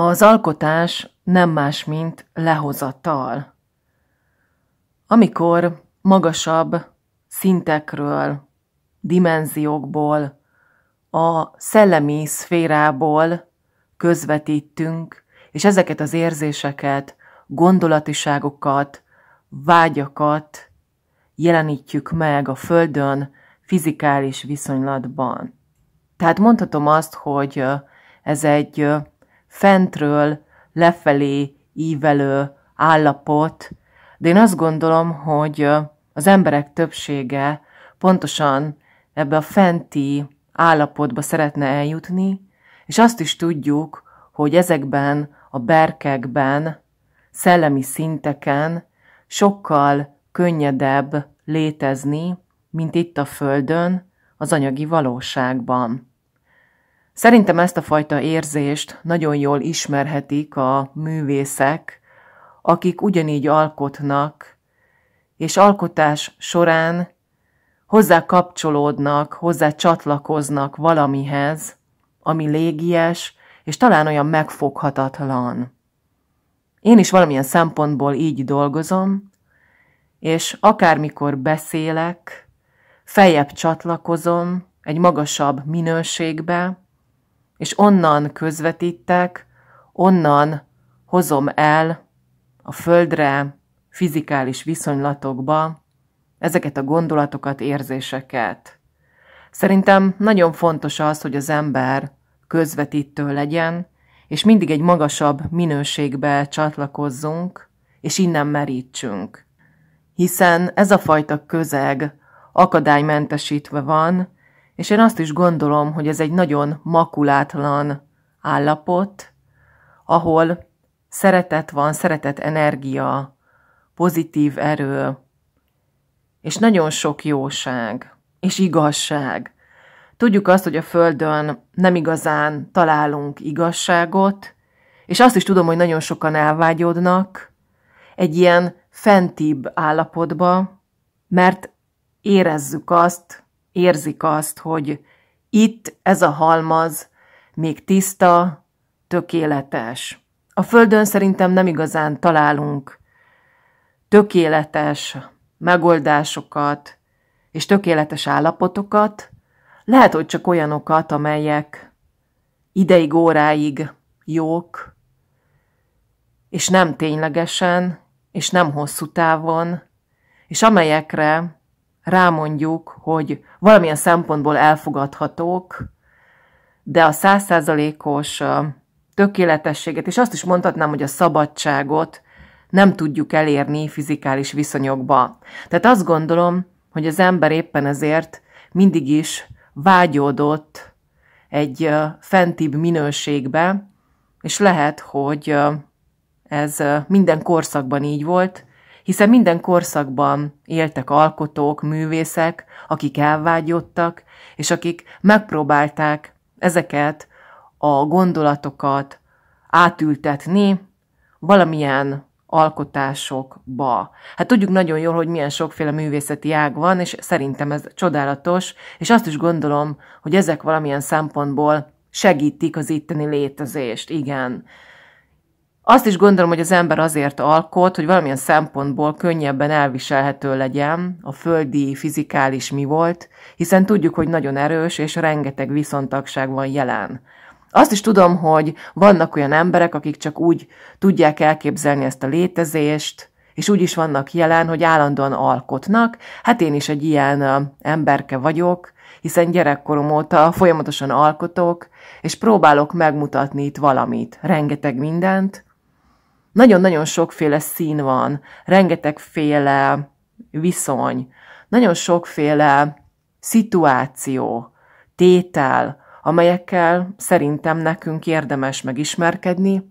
Az alkotás nem más, mint lehozatal. Amikor magasabb szintekről, dimenziókból, a szellemi szférából közvetítünk, és ezeket az érzéseket, gondolatiságokat, vágyakat jelenítjük meg a Földön fizikális viszonylatban. Tehát mondhatom azt, hogy ez egy fentről lefelé ívelő állapot, de én azt gondolom, hogy az emberek többsége pontosan ebbe a fenti állapotba szeretne eljutni, és azt is tudjuk, hogy ezekben a berkekben, szellemi szinteken sokkal könnyedebb létezni, mint itt a Földön, az anyagi valóságban. Szerintem ezt a fajta érzést nagyon jól ismerhetik a művészek, akik ugyanígy alkotnak, és alkotás során hozzá kapcsolódnak, hozzá csatlakoznak valamihez, ami légies, és talán olyan megfoghatatlan. Én is valamilyen szempontból így dolgozom, és akármikor beszélek, feljebb csatlakozom egy magasabb minőségbe, és onnan közvetítek, onnan hozom el a földre, fizikális viszonylatokba ezeket a gondolatokat, érzéseket. Szerintem nagyon fontos az, hogy az ember közvetítő legyen, és mindig egy magasabb minőségbe csatlakozzunk, és innen merítsünk. Hiszen ez a fajta közeg akadálymentesítve van, és én azt is gondolom, hogy ez egy nagyon makulátlan állapot, ahol szeretet van, szeretet energia, pozitív erő, és nagyon sok jóság, és igazság. Tudjuk azt, hogy a Földön nem igazán találunk igazságot, és azt is tudom, hogy nagyon sokan elvágyodnak egy ilyen fentibb állapotba, mert érezzük azt, érzik azt, hogy itt ez a halmaz még tiszta, tökéletes. A Földön szerintem nem igazán találunk tökéletes megoldásokat és tökéletes állapotokat, lehet, hogy csak olyanokat, amelyek ideig, óráig jók, és nem ténylegesen, és nem hosszú távon, és amelyekre rámondjuk, hogy valamilyen szempontból elfogadhatók, de a százszázalékos tökéletességet, és azt is mondhatnám, hogy a szabadságot nem tudjuk elérni fizikális viszonyokba. Tehát azt gondolom, hogy az ember éppen ezért mindig is vágyódott egy fentibb minőségbe, és lehet, hogy ez minden korszakban így volt, hiszen minden korszakban éltek alkotók, művészek, akik elvágyottak, és akik megpróbálták ezeket a gondolatokat átültetni valamilyen alkotásokba. Hát tudjuk nagyon jól, hogy milyen sokféle művészeti ág van, és szerintem ez csodálatos, és azt is gondolom, hogy ezek valamilyen szempontból segítik az itteni létezést, igen. Azt is gondolom, hogy az ember azért alkot, hogy valamilyen szempontból könnyebben elviselhető legyen a földi fizikális mi volt, hiszen tudjuk, hogy nagyon erős és rengeteg viszontagság van jelen. Azt is tudom, hogy vannak olyan emberek, akik csak úgy tudják elképzelni ezt a létezést, és úgy is vannak jelen, hogy állandóan alkotnak. Hát én is egy ilyen emberke vagyok, hiszen gyerekkorom óta folyamatosan alkotok, és próbálok megmutatni itt valamit, rengeteg mindent, nagyon-nagyon sokféle szín van, rengetegféle viszony, nagyon sokféle szituáció, tétel, amelyekkel szerintem nekünk érdemes megismerkedni,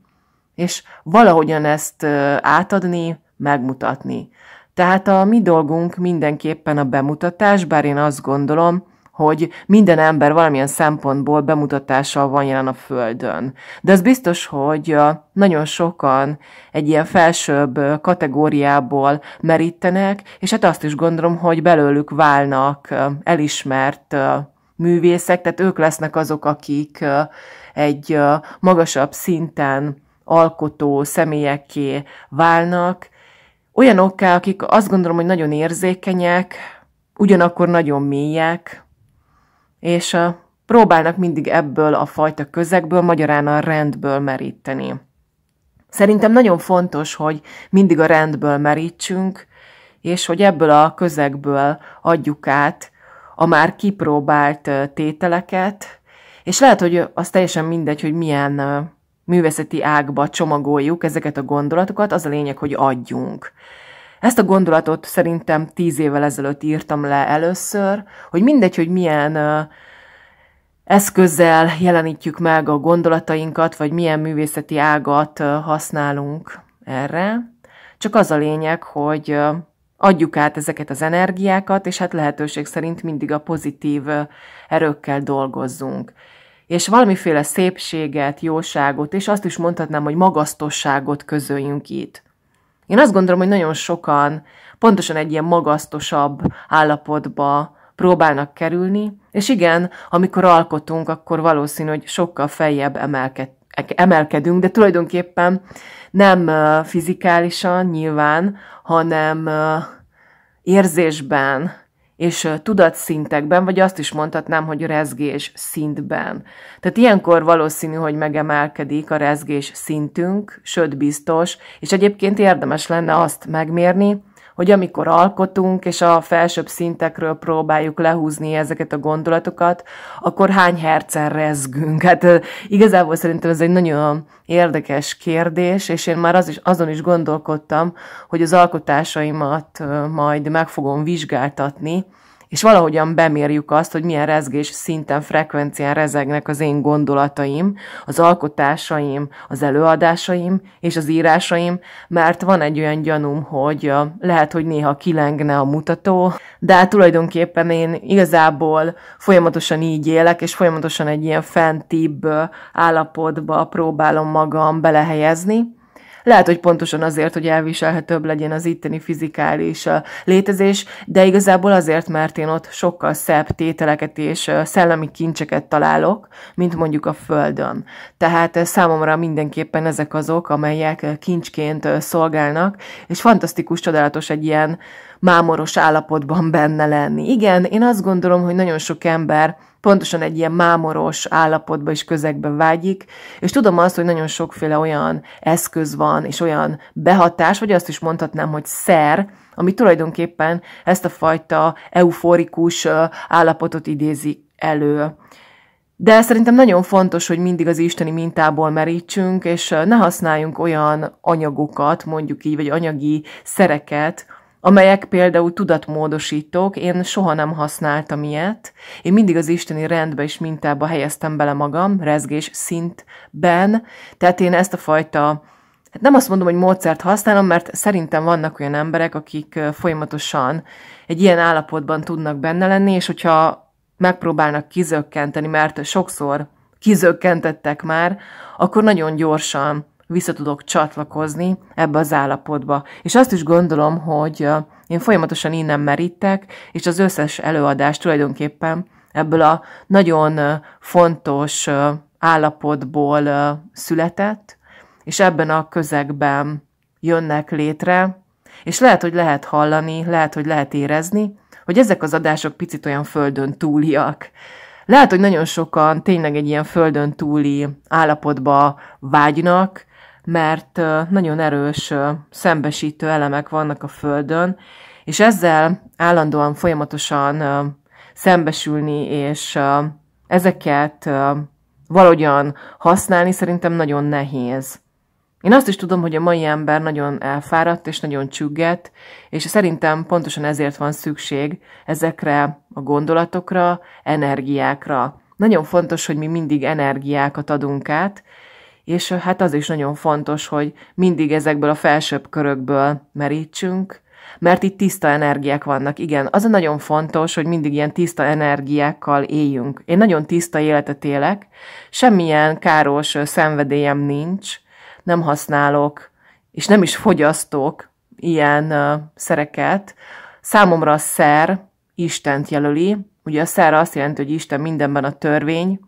és valahogyan ezt átadni, megmutatni. Tehát a mi dolgunk mindenképpen a bemutatás, bár én azt gondolom, hogy minden ember valamilyen szempontból bemutatással van jelen a Földön. De az biztos, hogy nagyon sokan egy ilyen felsőbb kategóriából merítenek, és hát azt is gondolom, hogy belőlük válnak elismert művészek, tehát ők lesznek azok, akik egy magasabb szinten alkotó személyekké válnak, olyanokká, akik azt gondolom, hogy nagyon érzékenyek, ugyanakkor nagyon mélyek, és próbálnak mindig ebből a fajta közegből, magyarán a rendből meríteni. Szerintem nagyon fontos, hogy mindig a rendből merítsünk, és hogy ebből a közegből adjuk át a már kipróbált tételeket, és lehet, hogy az teljesen mindegy, hogy milyen művészeti ágba csomagoljuk ezeket a gondolatokat, az a lényeg, hogy adjunk. Ezt a gondolatot szerintem tíz évvel ezelőtt írtam le először, hogy mindegy, hogy milyen eszközzel jelenítjük meg a gondolatainkat, vagy milyen művészeti ágat használunk erre. Csak az a lényeg, hogy adjuk át ezeket az energiákat, és hát lehetőség szerint mindig a pozitív erőkkel dolgozzunk. És valamiféle szépséget, jóságot, és azt is mondhatnám, hogy magasztosságot közöljünk itt. Én azt gondolom, hogy nagyon sokan pontosan egy ilyen magasztosabb állapotba próbálnak kerülni, és igen, amikor alkotunk, akkor valószínű, hogy sokkal feljebb emelked, emelkedünk, de tulajdonképpen nem fizikálisan nyilván, hanem érzésben, és tudatszintekben, vagy azt is mondhatnám, hogy rezgés szintben. Tehát ilyenkor valószínű, hogy megemelkedik a rezgés szintünk, sőt biztos, és egyébként érdemes lenne azt megmérni, hogy amikor alkotunk, és a felsőbb szintekről próbáljuk lehúzni ezeket a gondolatokat, akkor hány hercen rezgünk? Hát igazából szerintem ez egy nagyon érdekes kérdés, és én már az is, azon is gondolkodtam, hogy az alkotásaimat majd meg fogom vizsgáltatni, és valahogyan bemérjük azt, hogy milyen rezgés szinten, frekvencián rezegnek az én gondolataim, az alkotásaim, az előadásaim és az írásaim, mert van egy olyan gyanúm, hogy lehet, hogy néha kilengne a mutató, de hát tulajdonképpen én igazából folyamatosan így élek, és folyamatosan egy ilyen fentibb állapotba próbálom magam belehelyezni, lehet, hogy pontosan azért, hogy elviselhetőbb legyen az itteni fizikális létezés, de igazából azért, mert én ott sokkal szebb tételeket és szellemi kincseket találok, mint mondjuk a Földön. Tehát számomra mindenképpen ezek azok, amelyek kincsként szolgálnak, és fantasztikus, csodálatos egy ilyen mámoros állapotban benne lenni. Igen, én azt gondolom, hogy nagyon sok ember pontosan egy ilyen mámoros állapotba és közegbe vágyik, és tudom azt, hogy nagyon sokféle olyan eszköz van, és olyan behatás, vagy azt is mondhatnám, hogy szer, ami tulajdonképpen ezt a fajta euforikus állapotot idézi elő. De szerintem nagyon fontos, hogy mindig az isteni mintából merítsünk, és ne használjunk olyan anyagokat, mondjuk így, vagy anyagi szereket, amelyek például tudatmódosítók, én soha nem használtam ilyet, én mindig az isteni rendbe és mintába helyeztem bele magam, rezgés szintben, tehát én ezt a fajta hát nem azt mondom, hogy módszert használom, mert szerintem vannak olyan emberek, akik folyamatosan egy ilyen állapotban tudnak benne lenni, és hogyha megpróbálnak kizökkenteni, mert sokszor kizökkentettek már, akkor nagyon gyorsan vissza tudok csatlakozni ebbe az állapotba. És azt is gondolom, hogy én folyamatosan innen merítek, és az összes előadás tulajdonképpen ebből a nagyon fontos állapotból született, és ebben a közegben jönnek létre, és lehet, hogy lehet hallani, lehet, hogy lehet érezni, hogy ezek az adások picit olyan földön túliak. Lehet, hogy nagyon sokan tényleg egy ilyen földön túli állapotba vágynak, mert nagyon erős szembesítő elemek vannak a Földön, és ezzel állandóan folyamatosan szembesülni, és ezeket valahogyan használni szerintem nagyon nehéz. Én azt is tudom, hogy a mai ember nagyon elfáradt és nagyon csügget, és szerintem pontosan ezért van szükség ezekre a gondolatokra, energiákra. Nagyon fontos, hogy mi mindig energiákat adunk át, és hát az is nagyon fontos, hogy mindig ezekből a felsőbb körökből merítsünk, mert itt tiszta energiák vannak. Igen, az a nagyon fontos, hogy mindig ilyen tiszta energiákkal éljünk. Én nagyon tiszta életet élek, semmilyen káros szenvedélyem nincs, nem használok, és nem is fogyasztok ilyen uh, szereket. Számomra a szer Istent jelöli, ugye a szer azt jelenti, hogy Isten mindenben a törvény,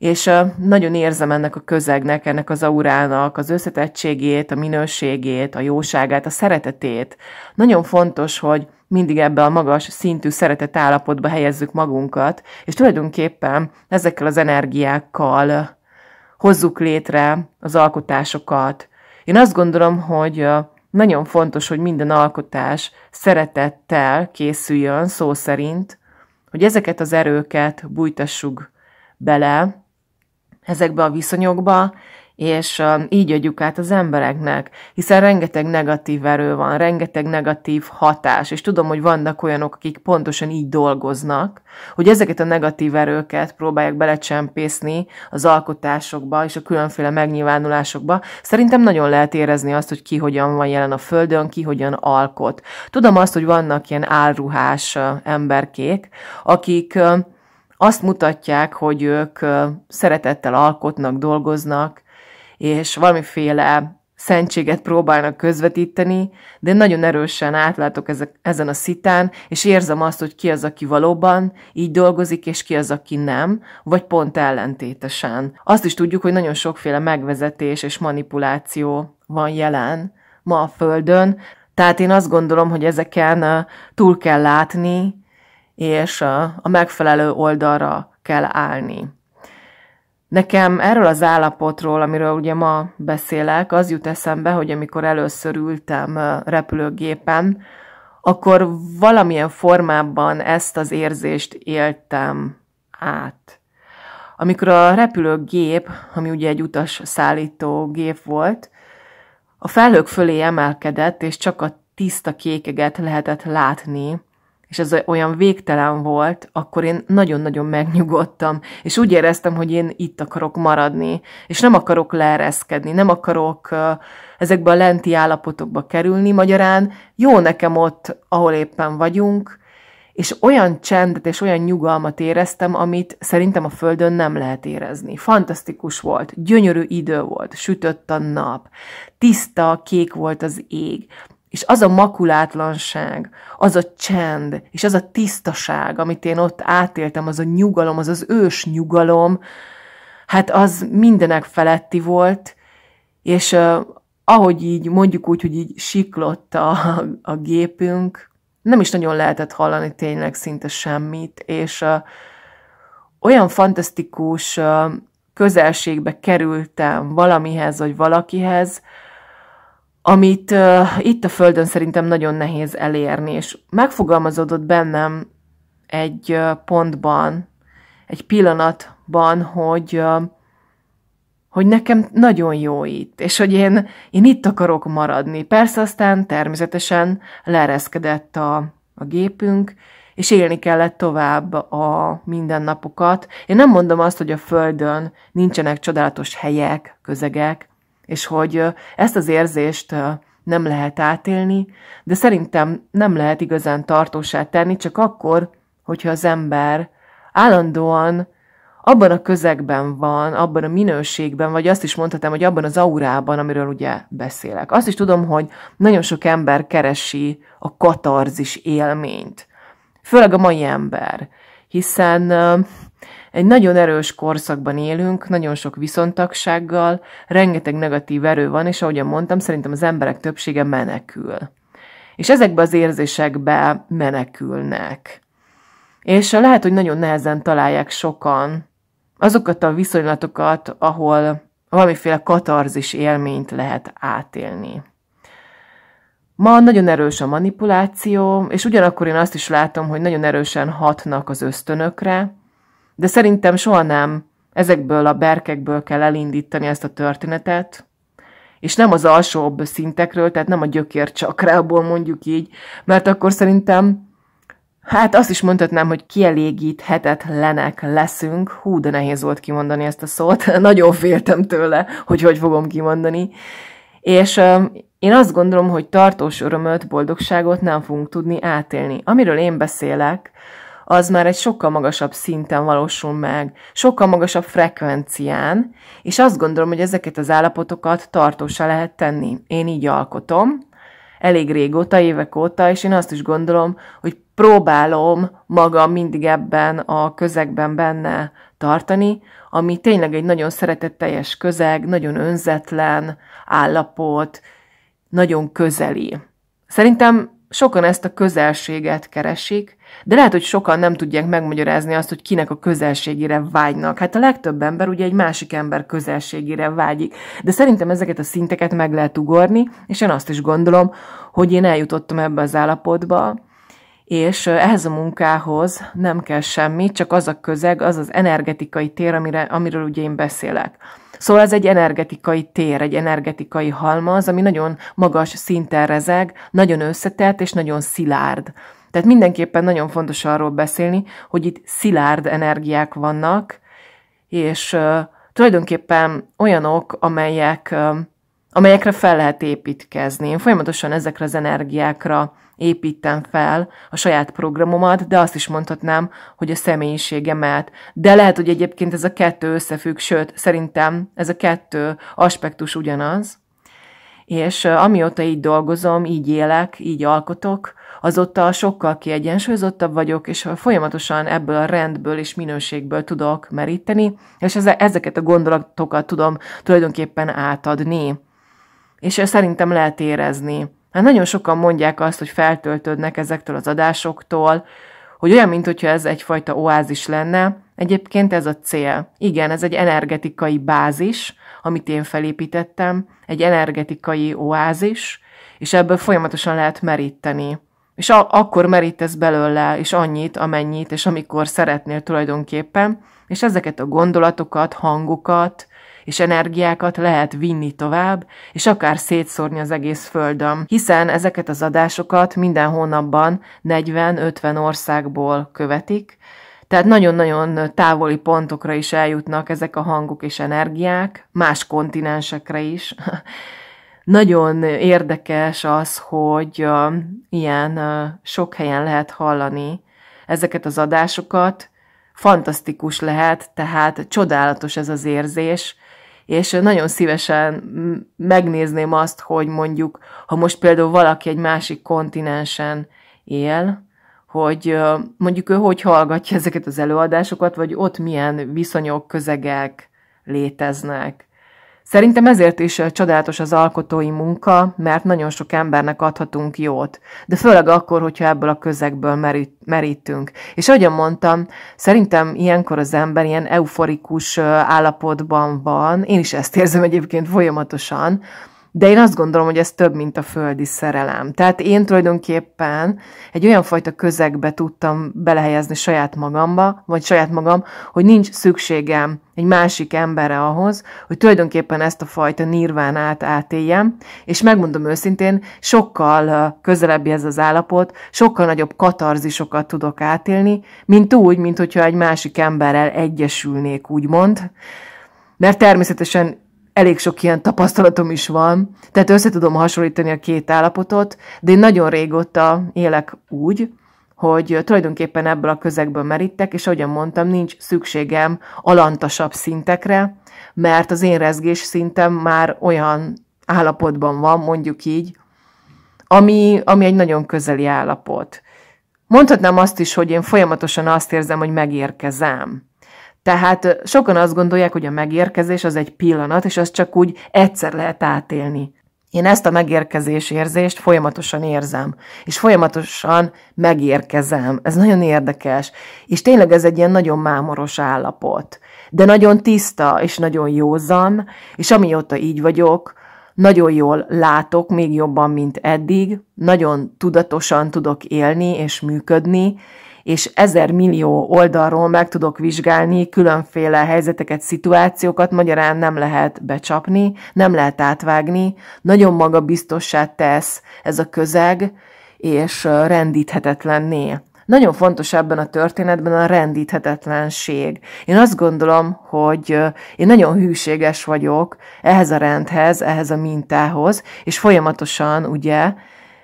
és nagyon érzem ennek a közegnek, ennek az aurának az összetettségét, a minőségét, a jóságát, a szeretetét. Nagyon fontos, hogy mindig ebbe a magas szintű szeretet állapotba helyezzük magunkat, és tulajdonképpen ezekkel az energiákkal hozzuk létre az alkotásokat. Én azt gondolom, hogy nagyon fontos, hogy minden alkotás szeretettel készüljön, szó szerint, hogy ezeket az erőket bújtassuk bele, ezekbe a viszonyokba, és így adjuk át az embereknek, hiszen rengeteg negatív erő van, rengeteg negatív hatás, és tudom, hogy vannak olyanok, akik pontosan így dolgoznak, hogy ezeket a negatív erőket próbálják belecsempészni az alkotásokba és a különféle megnyilvánulásokba. Szerintem nagyon lehet érezni azt, hogy ki hogyan van jelen a Földön, ki hogyan alkot. Tudom azt, hogy vannak ilyen álruhás emberkék, akik azt mutatják, hogy ők szeretettel alkotnak, dolgoznak, és valamiféle szentséget próbálnak közvetíteni, de nagyon erősen átlátok ezek, ezen a szitán, és érzem azt, hogy ki az, aki valóban így dolgozik, és ki az, aki nem, vagy pont ellentétesen. Azt is tudjuk, hogy nagyon sokféle megvezetés és manipuláció van jelen ma a Földön, tehát én azt gondolom, hogy ezeken túl kell látni, és a, a megfelelő oldalra kell állni. Nekem erről az állapotról, amiről ugye ma beszélek, az jut eszembe, hogy amikor először ültem repülőgépen, akkor valamilyen formában ezt az érzést éltem át. Amikor a repülőgép, ami ugye egy utas szállító gép volt, a felhők fölé emelkedett, és csak a tiszta kékeget lehetett látni, és ez olyan végtelen volt, akkor én nagyon-nagyon megnyugodtam, és úgy éreztem, hogy én itt akarok maradni, és nem akarok leereszkedni, nem akarok ezekbe a lenti állapotokba kerülni, magyarán jó nekem ott, ahol éppen vagyunk, és olyan csendet és olyan nyugalmat éreztem, amit szerintem a Földön nem lehet érezni. Fantasztikus volt, gyönyörű idő volt, sütött a nap, tiszta, kék volt az ég, és az a makulátlanság, az a csend, és az a tisztaság, amit én ott átéltem, az a nyugalom, az az ős nyugalom, hát az mindenek feletti volt, és uh, ahogy így, mondjuk úgy, hogy így siklott a, a gépünk, nem is nagyon lehetett hallani tényleg szinte semmit, és uh, olyan fantasztikus uh, közelségbe kerültem valamihez, vagy valakihez, amit uh, itt a Földön szerintem nagyon nehéz elérni, és megfogalmazódott bennem egy uh, pontban, egy pillanatban, hogy, uh, hogy nekem nagyon jó itt, és hogy én, én itt akarok maradni. Persze aztán természetesen leereszkedett a, a gépünk, és élni kellett tovább a mindennapokat. Én nem mondom azt, hogy a Földön nincsenek csodálatos helyek, közegek, és hogy ezt az érzést nem lehet átélni, de szerintem nem lehet igazán tartósá tenni, csak akkor, hogyha az ember állandóan abban a közegben van, abban a minőségben, vagy azt is mondhatom, hogy abban az aurában, amiről ugye beszélek. Azt is tudom, hogy nagyon sok ember keresi a katarzis élményt. Főleg a mai ember, hiszen egy nagyon erős korszakban élünk, nagyon sok viszontagsággal, rengeteg negatív erő van, és ahogyan mondtam, szerintem az emberek többsége menekül. És ezekbe az érzésekbe menekülnek. És lehet, hogy nagyon nehezen találják sokan azokat a viszonylatokat, ahol valamiféle katarzis élményt lehet átélni. Ma nagyon erős a manipuláció, és ugyanakkor én azt is látom, hogy nagyon erősen hatnak az ösztönökre, de szerintem soha nem ezekből a berkekből kell elindítani ezt a történetet, és nem az alsóbb szintekről, tehát nem a gyökér csakrából mondjuk így, mert akkor szerintem, hát azt is mondhatnám, hogy kielégíthetetlenek leszünk. Hú, de nehéz volt kimondani ezt a szót, nagyon féltem tőle, hogy hogy fogom kimondani. És um, én azt gondolom, hogy tartós örömöt, boldogságot nem fogunk tudni átélni. Amiről én beszélek, az már egy sokkal magasabb szinten valósul meg, sokkal magasabb frekvencián, és azt gondolom, hogy ezeket az állapotokat tartósá lehet tenni. Én így alkotom, elég régóta, évek óta, és én azt is gondolom, hogy próbálom magam mindig ebben a közegben benne tartani, ami tényleg egy nagyon szeretetteljes közeg, nagyon önzetlen állapot, nagyon közeli. Szerintem sokan ezt a közelséget keresik, de lehet, hogy sokan nem tudják megmagyarázni azt, hogy kinek a közelségére vágynak. Hát a legtöbb ember ugye egy másik ember közelségére vágyik. De szerintem ezeket a szinteket meg lehet ugorni, és én azt is gondolom, hogy én eljutottam ebbe az állapotba, és ehhez a munkához nem kell semmi, csak az a közeg, az az energetikai tér, amire, amiről ugye én beszélek. Szóval ez egy energetikai tér, egy energetikai halmaz, ami nagyon magas szinten rezeg, nagyon összetett és nagyon szilárd. Tehát mindenképpen nagyon fontos arról beszélni, hogy itt szilárd energiák vannak, és uh, tulajdonképpen olyanok, amelyek, uh, amelyekre fel lehet építkezni. Én folyamatosan ezekre az energiákra építem fel a saját programomat, de azt is mondhatnám, hogy a személyiségemet. De lehet, hogy egyébként ez a kettő összefügg, sőt, szerintem ez a kettő aspektus ugyanaz. És amióta így dolgozom, így élek, így alkotok, azóta sokkal kiegyensúlyozottabb vagyok, és folyamatosan ebből a rendből és minőségből tudok meríteni, és ezeket a gondolatokat tudom tulajdonképpen átadni. És ezt szerintem lehet érezni. Hát nagyon sokan mondják azt, hogy feltöltődnek ezektől az adásoktól, hogy olyan, mintha ez egyfajta oázis lenne. Egyébként ez a cél. Igen, ez egy energetikai bázis, amit én felépítettem, egy energetikai oázis, és ebből folyamatosan lehet meríteni és a- akkor merítesz belőle, és annyit, amennyit, és amikor szeretnél tulajdonképpen, és ezeket a gondolatokat, hangokat, és energiákat lehet vinni tovább, és akár szétszórni az egész földön, hiszen ezeket az adásokat minden hónapban 40-50 országból követik, tehát nagyon-nagyon távoli pontokra is eljutnak ezek a hangok és energiák, más kontinensekre is. Nagyon érdekes az, hogy ilyen sok helyen lehet hallani ezeket az adásokat. Fantasztikus lehet, tehát csodálatos ez az érzés, és nagyon szívesen megnézném azt, hogy mondjuk, ha most például valaki egy másik kontinensen él, hogy mondjuk ő hogy hallgatja ezeket az előadásokat, vagy ott milyen viszonyok, közegek léteznek. Szerintem ezért is eh, csodálatos az alkotói munka, mert nagyon sok embernek adhatunk jót, de főleg akkor, hogyha ebből a közegből merít, merítünk. És ahogyan mondtam, szerintem ilyenkor az ember ilyen euforikus eh, állapotban van, én is ezt érzem egyébként folyamatosan, de én azt gondolom, hogy ez több, mint a földi szerelem. Tehát én tulajdonképpen egy olyan fajta közegbe tudtam belehelyezni saját magamba, vagy saját magam, hogy nincs szükségem egy másik emberre ahhoz, hogy tulajdonképpen ezt a fajta nirvánát átéljem, és megmondom őszintén, sokkal közelebbi ez az állapot, sokkal nagyobb katarzisokat tudok átélni, mint úgy, mint hogyha egy másik emberrel egyesülnék, úgymond. Mert természetesen elég sok ilyen tapasztalatom is van, tehát össze tudom hasonlítani a két állapotot, de én nagyon régóta élek úgy, hogy tulajdonképpen ebből a közegből merítek, és ahogyan mondtam, nincs szükségem alantasabb szintekre, mert az én rezgés szintem már olyan állapotban van, mondjuk így, ami, ami egy nagyon közeli állapot. Mondhatnám azt is, hogy én folyamatosan azt érzem, hogy megérkezem. Tehát sokan azt gondolják, hogy a megérkezés az egy pillanat, és az csak úgy egyszer lehet átélni. Én ezt a megérkezés érzést folyamatosan érzem, és folyamatosan megérkezem. Ez nagyon érdekes, és tényleg ez egy ilyen nagyon mámoros állapot, de nagyon tiszta és nagyon józan, és amióta így vagyok, nagyon jól látok, még jobban, mint eddig, nagyon tudatosan tudok élni és működni, és ezer millió oldalról meg tudok vizsgálni különféle helyzeteket, szituációkat, magyarán nem lehet becsapni, nem lehet átvágni, nagyon magabiztossá tesz ez a közeg, és rendíthetetlenné. Nagyon fontos ebben a történetben a rendíthetetlenség. Én azt gondolom, hogy én nagyon hűséges vagyok ehhez a rendhez, ehhez a mintához, és folyamatosan ugye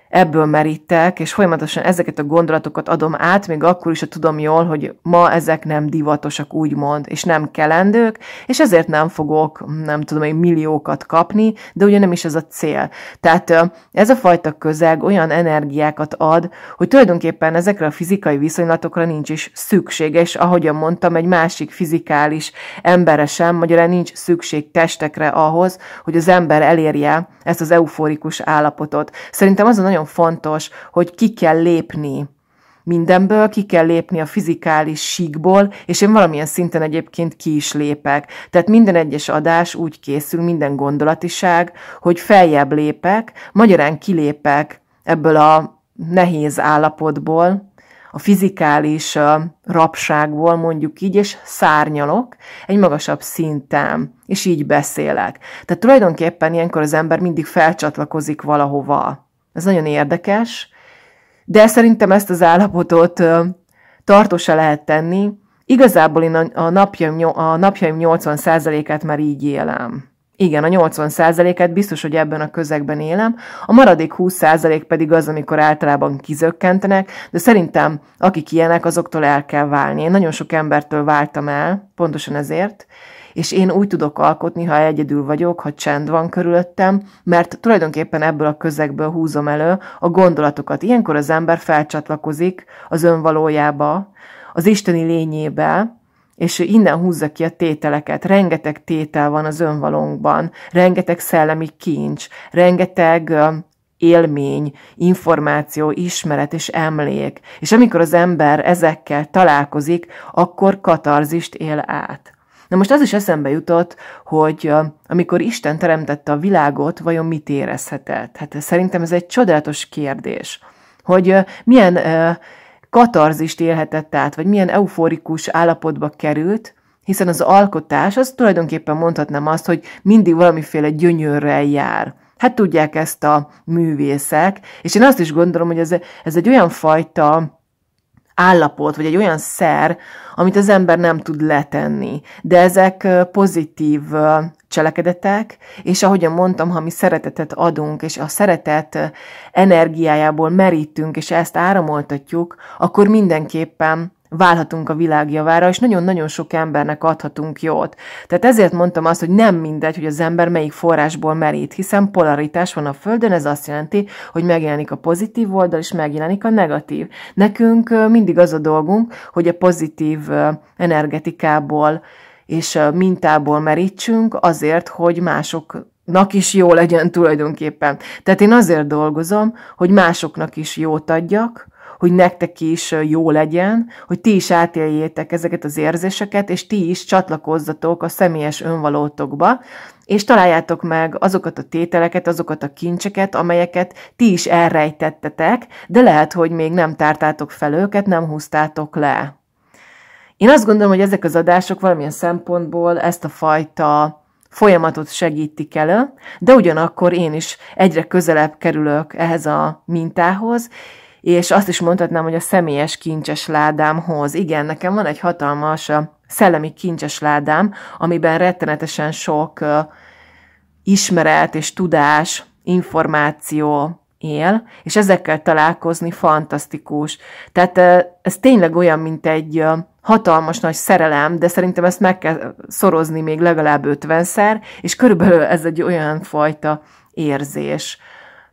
ebből merítek, és folyamatosan ezeket a gondolatokat adom át, még akkor is, ha tudom jól, hogy ma ezek nem divatosak, úgymond, és nem kelendők, és ezért nem fogok, nem tudom, egy milliókat kapni, de ugye nem is ez a cél. Tehát ez a fajta közeg olyan energiákat ad, hogy tulajdonképpen ezekre a fizikai viszonylatokra nincs is szükséges, ahogyan mondtam, egy másik fizikális emberre sem, magyarán nincs szükség testekre ahhoz, hogy az ember elérje ezt az euforikus állapotot. Szerintem az a nagyon nagyon fontos, hogy ki kell lépni mindenből, ki kell lépni a fizikális síkból, és én valamilyen szinten egyébként ki is lépek. Tehát minden egyes adás úgy készül, minden gondolatiság, hogy feljebb lépek, magyarán kilépek ebből a nehéz állapotból, a fizikális rapságból mondjuk így, és szárnyalok egy magasabb szinten, és így beszélek. Tehát tulajdonképpen ilyenkor az ember mindig felcsatlakozik valahova ez nagyon érdekes, de szerintem ezt az állapotot tartósa lehet tenni. Igazából én a napjaim, a napjaim 80%-át már így élem. Igen, a 80%-át biztos, hogy ebben a közegben élem, a maradék 20% pedig az, amikor általában kizökkentenek, de szerintem akik ilyenek, azoktól el kell válni. Én nagyon sok embertől váltam el, pontosan ezért, és én úgy tudok alkotni, ha egyedül vagyok, ha csend van körülöttem, mert tulajdonképpen ebből a közegből húzom elő a gondolatokat. Ilyenkor az ember felcsatlakozik az önvalójába, az isteni lényébe, és innen húzza ki a tételeket. Rengeteg tétel van az önvalónkban, rengeteg szellemi kincs, rengeteg élmény, információ, ismeret és emlék. És amikor az ember ezekkel találkozik, akkor katarzist él át. Na most az is eszembe jutott, hogy amikor Isten teremtette a világot, vajon mit érezhetett? Hát szerintem ez egy csodálatos kérdés, hogy milyen katarzist élhetett át, vagy milyen euforikus állapotba került, hiszen az alkotás, az tulajdonképpen mondhatnám azt, hogy mindig valamiféle gyönyörrel jár. Hát tudják ezt a művészek, és én azt is gondolom, hogy ez, ez egy olyan fajta állapot, vagy egy olyan szer, amit az ember nem tud letenni. De ezek pozitív cselekedetek, és ahogyan mondtam, ha mi szeretetet adunk, és a szeretet energiájából merítünk, és ezt áramoltatjuk, akkor mindenképpen válhatunk a világ javára, és nagyon-nagyon sok embernek adhatunk jót. Tehát ezért mondtam azt, hogy nem mindegy, hogy az ember melyik forrásból merít, hiszen polaritás van a Földön, ez azt jelenti, hogy megjelenik a pozitív oldal, és megjelenik a negatív. Nekünk mindig az a dolgunk, hogy a pozitív energetikából és mintából merítsünk azért, hogy mások nak is jó legyen tulajdonképpen. Tehát én azért dolgozom, hogy másoknak is jót adjak, hogy nektek is jó legyen, hogy ti is átéljétek ezeket az érzéseket, és ti is csatlakozzatok a személyes önvalótokba, és találjátok meg azokat a tételeket, azokat a kincseket, amelyeket ti is elrejtettetek, de lehet, hogy még nem tártátok fel őket, nem húztátok le. Én azt gondolom, hogy ezek az adások valamilyen szempontból ezt a fajta folyamatot segítik elő, de ugyanakkor én is egyre közelebb kerülök ehhez a mintához, és azt is mondhatnám, hogy a személyes kincses ládámhoz. Igen, nekem van egy hatalmas szellemi kincses ládám, amiben rettenetesen sok ismeret és tudás, információ él, és ezekkel találkozni fantasztikus. Tehát ez tényleg olyan, mint egy hatalmas nagy szerelem, de szerintem ezt meg kell szorozni még legalább ötvenszer, és körülbelül ez egy olyan fajta érzés.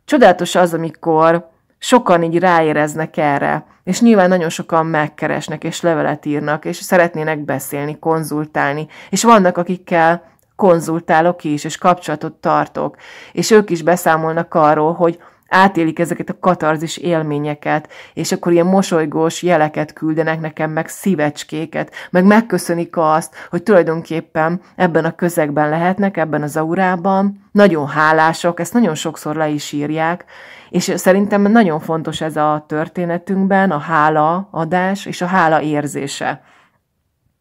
Csodálatos az, amikor sokan így ráéreznek erre, és nyilván nagyon sokan megkeresnek, és levelet írnak, és szeretnének beszélni, konzultálni, és vannak, akikkel konzultálok is, és kapcsolatot tartok, és ők is beszámolnak arról, hogy átélik ezeket a katarzis élményeket, és akkor ilyen mosolygós jeleket küldenek nekem, meg szívecskéket, meg megköszönik azt, hogy tulajdonképpen ebben a közegben lehetnek, ebben az aurában. Nagyon hálások, ezt nagyon sokszor le is írják, és szerintem nagyon fontos ez a történetünkben, a hála adás és a hála érzése.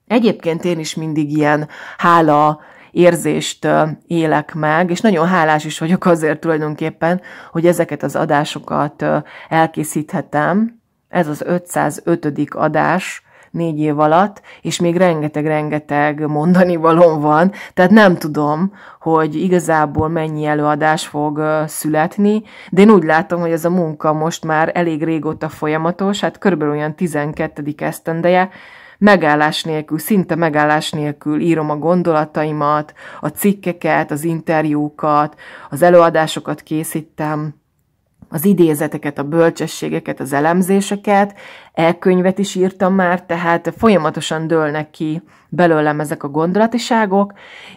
Egyébként én is mindig ilyen hála érzést élek meg, és nagyon hálás is vagyok azért tulajdonképpen, hogy ezeket az adásokat elkészíthetem. Ez az 505. adás, négy év alatt, és még rengeteg-rengeteg mondani valom van, tehát nem tudom, hogy igazából mennyi előadás fog születni, de én úgy látom, hogy ez a munka most már elég régóta folyamatos, hát körülbelül olyan 12. esztendeje, megállás nélkül, szinte megállás nélkül írom a gondolataimat, a cikkeket, az interjúkat, az előadásokat készítem, az idézeteket, a bölcsességeket, az elemzéseket, elkönyvet is írtam már, tehát folyamatosan dőlnek ki belőlem ezek a gondolatiságok,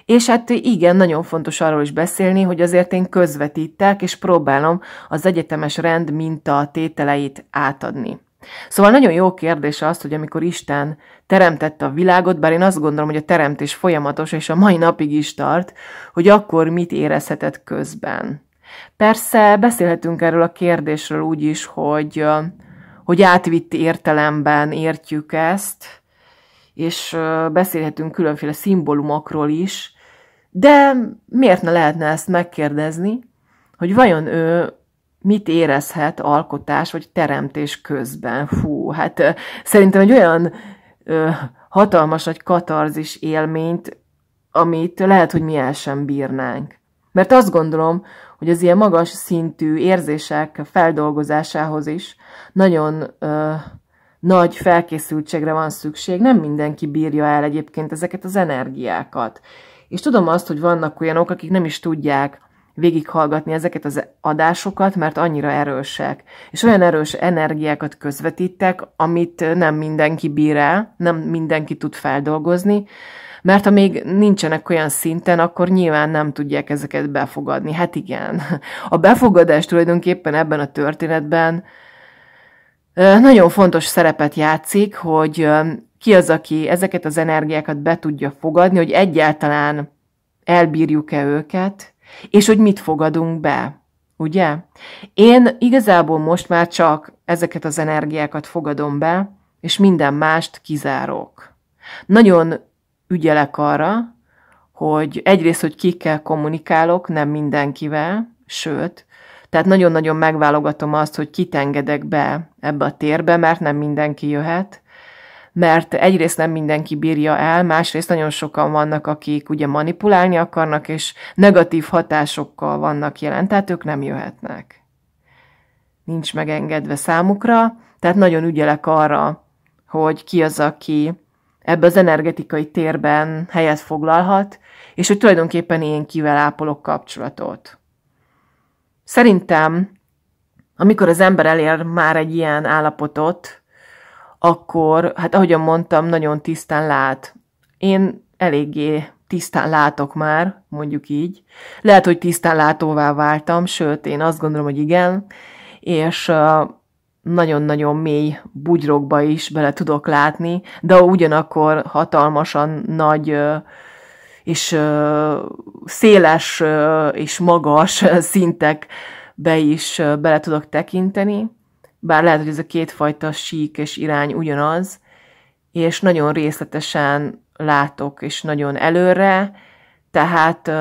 és hát igen, nagyon fontos arról is beszélni, hogy azért én közvetítek, és próbálom az egyetemes rend minta tételeit átadni. Szóval nagyon jó kérdés az, hogy amikor Isten teremtette a világot, bár én azt gondolom, hogy a teremtés folyamatos, és a mai napig is tart, hogy akkor mit érezhetett közben. Persze beszélhetünk erről a kérdésről úgy is, hogy, hogy átvitt értelemben értjük ezt, és beszélhetünk különféle szimbólumokról is, de miért ne lehetne ezt megkérdezni, hogy vajon ő mit érezhet alkotás vagy teremtés közben. Fú, hát szerintem egy olyan ö, hatalmas nagy katarzis élményt, amit lehet, hogy mi el sem bírnánk. Mert azt gondolom, hogy az ilyen magas szintű érzések feldolgozásához is nagyon ö, nagy felkészültségre van szükség. Nem mindenki bírja el egyébként ezeket az energiákat. És tudom azt, hogy vannak olyanok, akik nem is tudják végighallgatni ezeket az adásokat, mert annyira erősek. És olyan erős energiákat közvetítek, amit nem mindenki bír el, nem mindenki tud feldolgozni, mert ha még nincsenek olyan szinten, akkor nyilván nem tudják ezeket befogadni. Hát igen, a befogadás tulajdonképpen ebben a történetben nagyon fontos szerepet játszik, hogy ki az, aki ezeket az energiákat be tudja fogadni, hogy egyáltalán elbírjuk-e őket, és hogy mit fogadunk be, ugye? Én igazából most már csak ezeket az energiákat fogadom be, és minden mást kizárok. Nagyon ügyelek arra, hogy egyrészt, hogy kikkel kommunikálok, nem mindenkivel, sőt, tehát nagyon-nagyon megválogatom azt, hogy kit engedek be ebbe a térbe, mert nem mindenki jöhet, mert egyrészt nem mindenki bírja el, másrészt nagyon sokan vannak, akik ugye manipulálni akarnak, és negatív hatásokkal vannak jelen, tehát ők nem jöhetnek. Nincs megengedve számukra, tehát nagyon ügyelek arra, hogy ki az, aki ebbe az energetikai térben helyet foglalhat, és hogy tulajdonképpen én kivel ápolok kapcsolatot. Szerintem, amikor az ember elér már egy ilyen állapotot, akkor, hát ahogyan mondtam, nagyon tisztán lát. Én eléggé tisztán látok már, mondjuk így. Lehet, hogy tisztán látóvá váltam, sőt, én azt gondolom, hogy igen, és nagyon-nagyon mély bugyrokba is bele tudok látni, de ugyanakkor hatalmasan nagy és széles és magas szintekbe is bele tudok tekinteni bár lehet, hogy ez a kétfajta sík és irány ugyanaz, és nagyon részletesen látok, és nagyon előre, tehát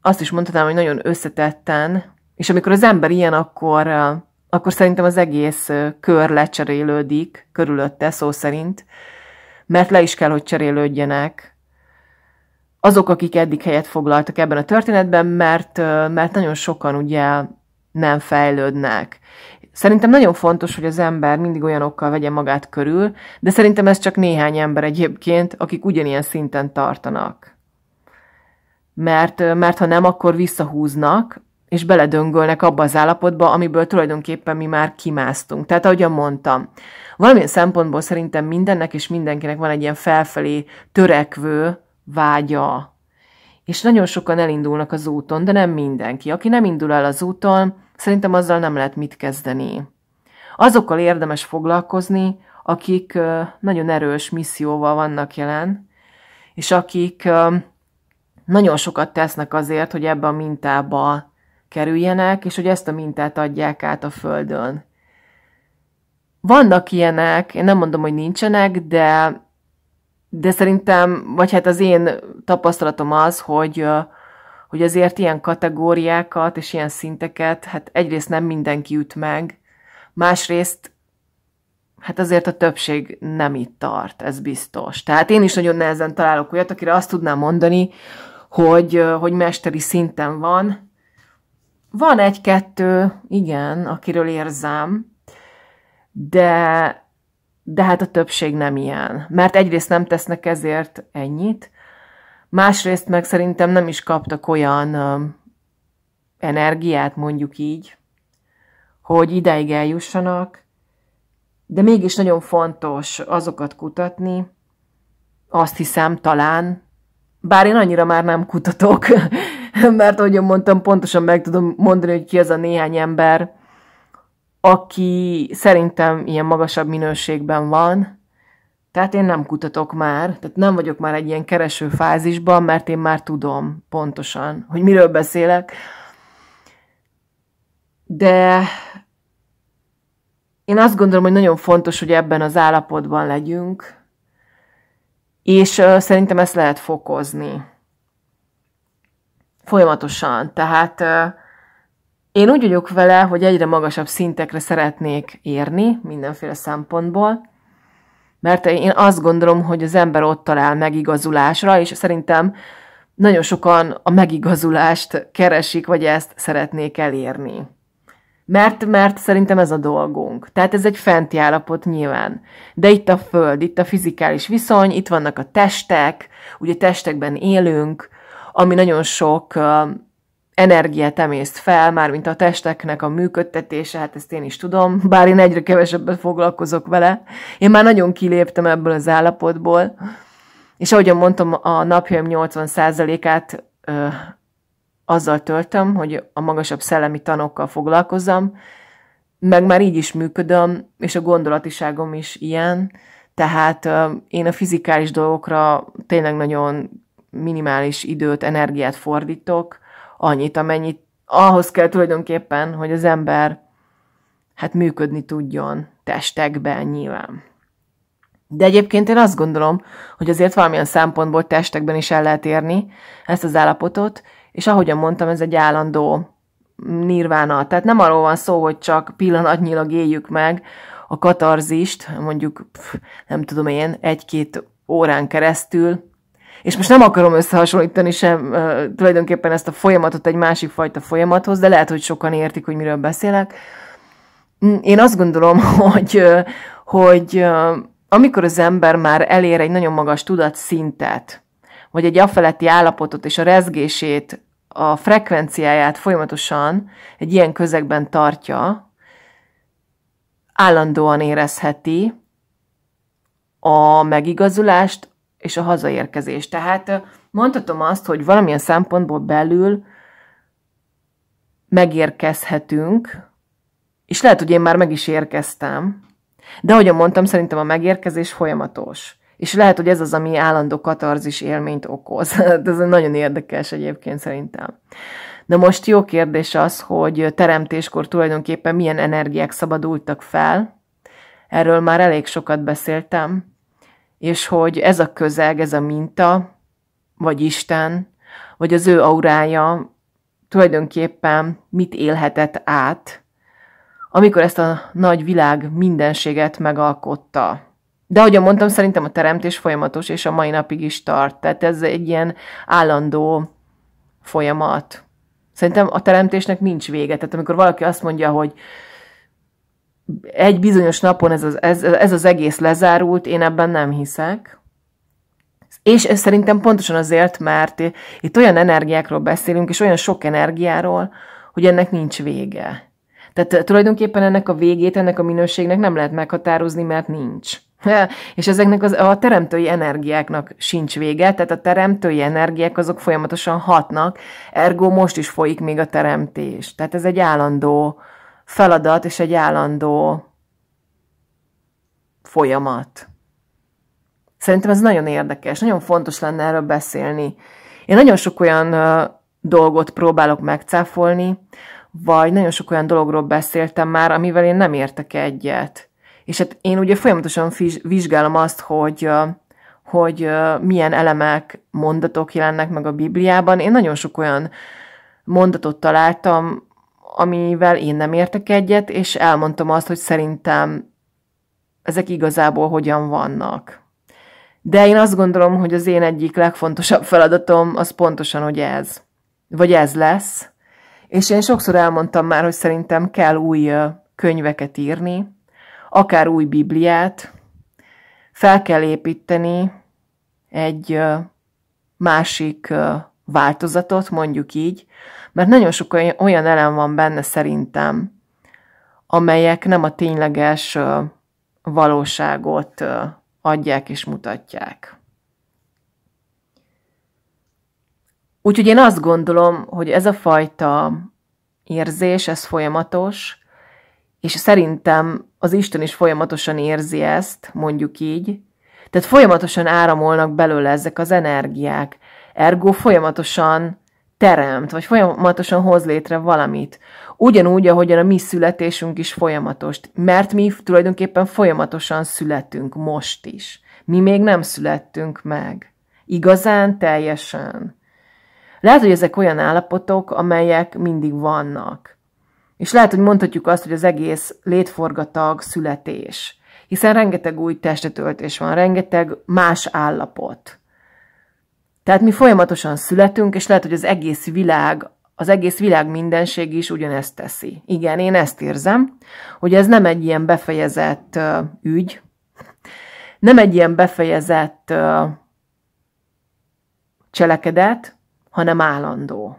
azt is mondhatnám, hogy nagyon összetetten, és amikor az ember ilyen, akkor, akkor szerintem az egész kör lecserélődik körülötte, szó szerint, mert le is kell, hogy cserélődjenek azok, akik eddig helyet foglaltak ebben a történetben, mert, mert nagyon sokan ugye nem fejlődnek. Szerintem nagyon fontos, hogy az ember mindig olyanokkal vegye magát körül, de szerintem ez csak néhány ember egyébként, akik ugyanilyen szinten tartanak. Mert, mert ha nem, akkor visszahúznak, és beledöngölnek abba az állapotba, amiből tulajdonképpen mi már kimásztunk. Tehát, ahogyan mondtam, valamilyen szempontból szerintem mindennek és mindenkinek van egy ilyen felfelé törekvő vágya, és nagyon sokan elindulnak az úton, de nem mindenki. Aki nem indul el az úton, szerintem azzal nem lehet mit kezdeni. Azokkal érdemes foglalkozni, akik nagyon erős misszióval vannak jelen, és akik nagyon sokat tesznek azért, hogy ebbe a mintába kerüljenek, és hogy ezt a mintát adják át a Földön. Vannak ilyenek, én nem mondom, hogy nincsenek, de de szerintem, vagy hát az én tapasztalatom az, hogy, hogy azért ilyen kategóriákat és ilyen szinteket, hát egyrészt nem mindenki üt meg, másrészt hát azért a többség nem itt tart, ez biztos. Tehát én is nagyon nehezen találok olyat, akire azt tudnám mondani, hogy, hogy mesteri szinten van. Van egy-kettő, igen, akiről érzem, de de hát a többség nem ilyen, mert egyrészt nem tesznek ezért ennyit, másrészt meg szerintem nem is kaptak olyan energiát, mondjuk így, hogy ideig eljussanak, de mégis nagyon fontos azokat kutatni, azt hiszem talán, bár én annyira már nem kutatok, mert ahogy mondtam, pontosan meg tudom mondani, hogy ki az a néhány ember, aki szerintem ilyen magasabb minőségben van, tehát én nem kutatok már, tehát nem vagyok már egy ilyen kereső fázisban, mert én már tudom pontosan, hogy miről beszélek. De én azt gondolom, hogy nagyon fontos, hogy ebben az állapotban legyünk, és szerintem ezt lehet fokozni. Folyamatosan. Tehát én úgy vagyok vele, hogy egyre magasabb szintekre szeretnék érni mindenféle szempontból, mert én azt gondolom, hogy az ember ott talál megigazulásra, és szerintem nagyon sokan a megigazulást keresik, vagy ezt szeretnék elérni. Mert, mert szerintem ez a dolgunk. Tehát ez egy fenti állapot nyilván. De itt a Föld, itt a fizikális viszony, itt vannak a testek, ugye testekben élünk, ami nagyon sok energiát emészt fel, már mint a testeknek a működtetése, hát ezt én is tudom, bár én egyre kevesebbet foglalkozok vele. Én már nagyon kiléptem ebből az állapotból, és ahogy mondtam, a napjaim 80%-át ö, azzal töltöm, hogy a magasabb szellemi tanokkal foglalkozom, meg már így is működöm, és a gondolatiságom is ilyen, tehát ö, én a fizikális dolgokra tényleg nagyon minimális időt, energiát fordítok, annyit, amennyit ahhoz kell tulajdonképpen, hogy az ember hát működni tudjon testekben nyilván. De egyébként én azt gondolom, hogy azért valamilyen szempontból testekben is el lehet érni ezt az állapotot, és ahogyan mondtam, ez egy állandó nirvána. Tehát nem arról van szó, hogy csak pillanatnyilag éljük meg a katarzist, mondjuk, nem tudom én, egy-két órán keresztül, és most nem akarom összehasonlítani sem uh, tulajdonképpen ezt a folyamatot egy másik fajta folyamathoz, de lehet, hogy sokan értik, hogy miről beszélek. Mm, én azt gondolom, hogy, hogy amikor az ember már elér egy nagyon magas tudatszintet, vagy egy afeletti állapotot és a rezgését, a frekvenciáját folyamatosan egy ilyen közegben tartja, állandóan érezheti a megigazulást, és a hazaérkezés. Tehát mondhatom azt, hogy valamilyen szempontból belül megérkezhetünk, és lehet, hogy én már meg is érkeztem, de ahogy mondtam, szerintem a megérkezés folyamatos. És lehet, hogy ez az, ami állandó katarzis élményt okoz. Hát ez nagyon érdekes egyébként szerintem. Na most jó kérdés az, hogy teremtéskor tulajdonképpen milyen energiák szabadultak fel. Erről már elég sokat beszéltem, és hogy ez a közeg, ez a minta, vagy Isten, vagy az ő aurája tulajdonképpen mit élhetett át, amikor ezt a nagy világ mindenséget megalkotta. De ahogy mondtam, szerintem a teremtés folyamatos, és a mai napig is tart. Tehát ez egy ilyen állandó folyamat. Szerintem a teremtésnek nincs vége. Tehát amikor valaki azt mondja, hogy egy bizonyos napon ez az, ez, ez az egész lezárult, én ebben nem hiszek. És ez szerintem pontosan azért, mert itt olyan energiákról beszélünk, és olyan sok energiáról, hogy ennek nincs vége. Tehát tulajdonképpen ennek a végét, ennek a minőségnek nem lehet meghatározni, mert nincs. És ezeknek az, a teremtői energiáknak sincs vége, tehát a teremtői energiák azok folyamatosan hatnak, ergo most is folyik még a teremtés. Tehát ez egy állandó feladat és egy állandó folyamat. Szerintem ez nagyon érdekes, nagyon fontos lenne erről beszélni. Én nagyon sok olyan dolgot próbálok megcáfolni, vagy nagyon sok olyan dologról beszéltem már, amivel én nem értek egyet. És hát én ugye folyamatosan vizsgálom azt, hogy, hogy milyen elemek, mondatok jelennek meg a Bibliában. Én nagyon sok olyan mondatot találtam, amivel én nem értek egyet, és elmondtam azt, hogy szerintem ezek igazából hogyan vannak. De én azt gondolom, hogy az én egyik legfontosabb feladatom az pontosan, hogy ez. Vagy ez lesz. És én sokszor elmondtam már, hogy szerintem kell új könyveket írni, akár új Bibliát, fel kell építeni egy másik változatot, mondjuk így, mert nagyon sok olyan elem van benne szerintem, amelyek nem a tényleges valóságot adják és mutatják. Úgyhogy én azt gondolom, hogy ez a fajta érzés, ez folyamatos, és szerintem az Isten is folyamatosan érzi ezt, mondjuk így. Tehát folyamatosan áramolnak belőle ezek az energiák. Ergo folyamatosan teremt, vagy folyamatosan hoz létre valamit. Ugyanúgy, ahogyan a mi születésünk is folyamatos, mert mi tulajdonképpen folyamatosan születünk most is. Mi még nem születtünk meg. Igazán, teljesen. Lehet, hogy ezek olyan állapotok, amelyek mindig vannak. És lehet, hogy mondhatjuk azt, hogy az egész létforgatag születés. Hiszen rengeteg új testetöltés van, rengeteg más állapot tehát mi folyamatosan születünk, és lehet, hogy az egész világ, az egész világ mindenség is ugyanezt teszi. Igen, én ezt érzem, hogy ez nem egy ilyen befejezett uh, ügy, nem egy ilyen befejezett uh, cselekedet, hanem állandó.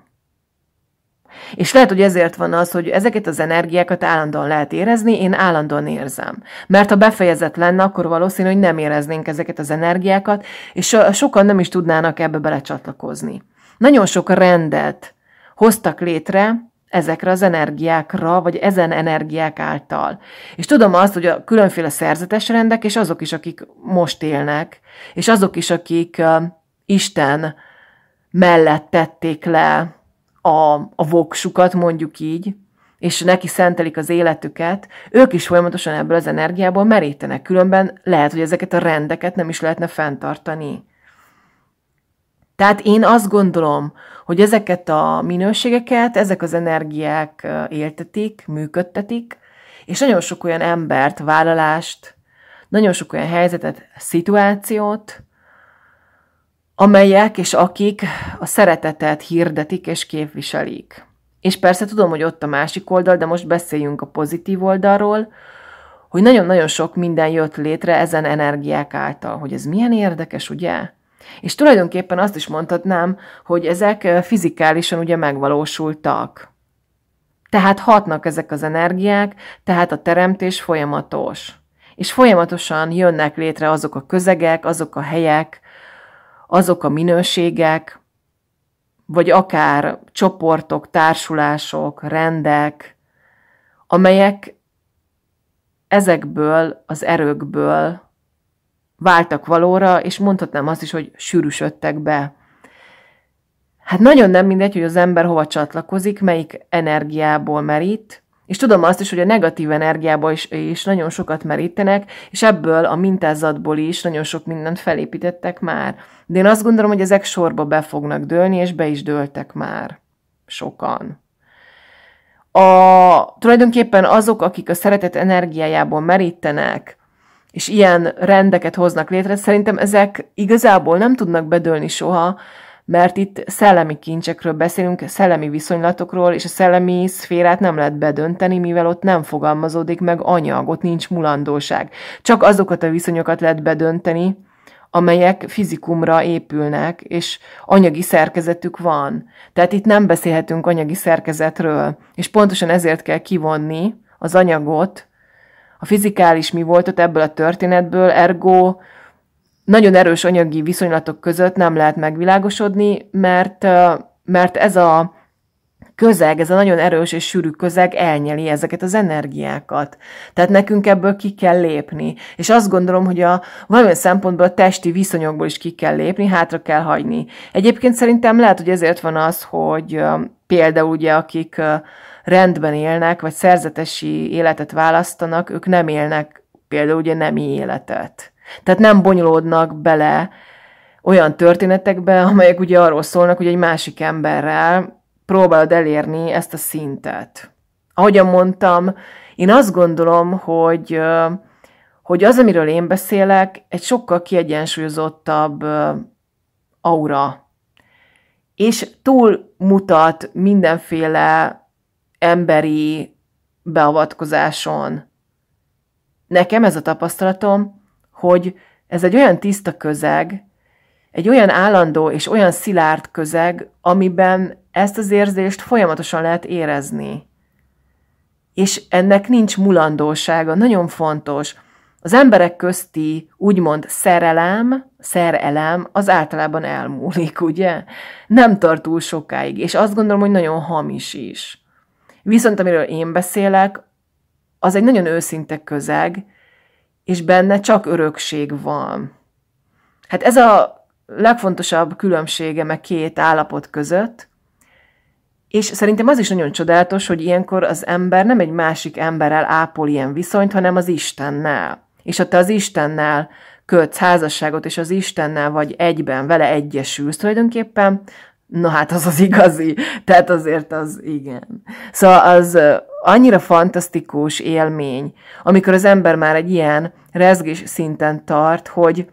És lehet, hogy ezért van az, hogy ezeket az energiákat állandóan lehet érezni, én állandóan érzem. Mert ha befejezett lenne, akkor valószínű, hogy nem éreznénk ezeket az energiákat, és sokan nem is tudnának ebbe belecsatlakozni. Nagyon sok rendet hoztak létre, ezekre az energiákra, vagy ezen energiák által. És tudom azt, hogy a különféle szerzetes rendek, és azok is, akik most élnek, és azok is, akik Isten mellett tették le a, a voksukat, mondjuk így, és neki szentelik az életüket, ők is folyamatosan ebből az energiából merítenek, különben lehet, hogy ezeket a rendeket nem is lehetne fenntartani. Tehát én azt gondolom, hogy ezeket a minőségeket, ezek az energiák éltetik, működtetik, és nagyon sok olyan embert, vállalást, nagyon sok olyan helyzetet, szituációt, amelyek és akik a szeretetet hirdetik és képviselik. És persze tudom, hogy ott a másik oldal, de most beszéljünk a pozitív oldalról, hogy nagyon-nagyon sok minden jött létre ezen energiák által, hogy ez milyen érdekes, ugye? És tulajdonképpen azt is mondhatnám, hogy ezek fizikálisan ugye megvalósultak. Tehát hatnak ezek az energiák, tehát a teremtés folyamatos. És folyamatosan jönnek létre azok a közegek, azok a helyek, azok a minőségek, vagy akár csoportok, társulások, rendek, amelyek ezekből az erőkből váltak valóra, és mondhatnám azt is, hogy sűrűsödtek be. Hát nagyon nem mindegy, hogy az ember hova csatlakozik, melyik energiából merít, és tudom azt is, hogy a negatív energiából is, is nagyon sokat merítenek, és ebből a mintázatból is nagyon sok mindent felépítettek már. De én azt gondolom, hogy ezek sorba be fognak dőlni, és be is dőltek már sokan. A, tulajdonképpen azok, akik a szeretet energiájából merítenek, és ilyen rendeket hoznak létre, szerintem ezek igazából nem tudnak bedőlni soha, mert itt szellemi kincsekről beszélünk, szellemi viszonylatokról, és a szellemi szférát nem lehet bedönteni, mivel ott nem fogalmazódik meg anyag, ott nincs mulandóság. Csak azokat a viszonyokat lehet bedönteni, amelyek fizikumra épülnek, és anyagi szerkezetük van. Tehát itt nem beszélhetünk anyagi szerkezetről, és pontosan ezért kell kivonni az anyagot, a fizikális mi voltot ebből a történetből, ergo nagyon erős anyagi viszonylatok között nem lehet megvilágosodni, mert, mert ez a közeg, ez a nagyon erős és sűrű közeg elnyeli ezeket az energiákat. Tehát nekünk ebből ki kell lépni. És azt gondolom, hogy a valamilyen szempontból a testi viszonyokból is ki kell lépni, hátra kell hagyni. Egyébként szerintem lehet, hogy ezért van az, hogy például ugye akik rendben élnek, vagy szerzetesi életet választanak, ők nem élnek például ugye nemi életet. Tehát nem bonyolódnak bele olyan történetekbe, amelyek ugye arról szólnak, hogy egy másik emberrel próbálod elérni ezt a szintet. Ahogyan mondtam, én azt gondolom, hogy, hogy az, amiről én beszélek, egy sokkal kiegyensúlyozottabb aura. És túl mutat mindenféle emberi beavatkozáson. Nekem ez a tapasztalatom, hogy ez egy olyan tiszta közeg, egy olyan állandó és olyan szilárd közeg, amiben ezt az érzést folyamatosan lehet érezni. És ennek nincs mulandósága, nagyon fontos. Az emberek közti úgymond szerelem, szerelem, az általában elmúlik, ugye? Nem tart túl sokáig, és azt gondolom, hogy nagyon hamis is. Viszont amiről én beszélek, az egy nagyon őszinte közeg, és benne csak örökség van. Hát ez a legfontosabb különbsége meg két állapot között, és szerintem az is nagyon csodálatos, hogy ilyenkor az ember nem egy másik emberrel ápol ilyen viszonyt, hanem az Istennel. És ha te az Istennel kötsz házasságot, és az Istennel vagy egyben, vele egyesülsz tulajdonképpen, na hát az az igazi. Tehát azért az igen. Szóval az annyira fantasztikus élmény, amikor az ember már egy ilyen rezgés szinten tart, hogy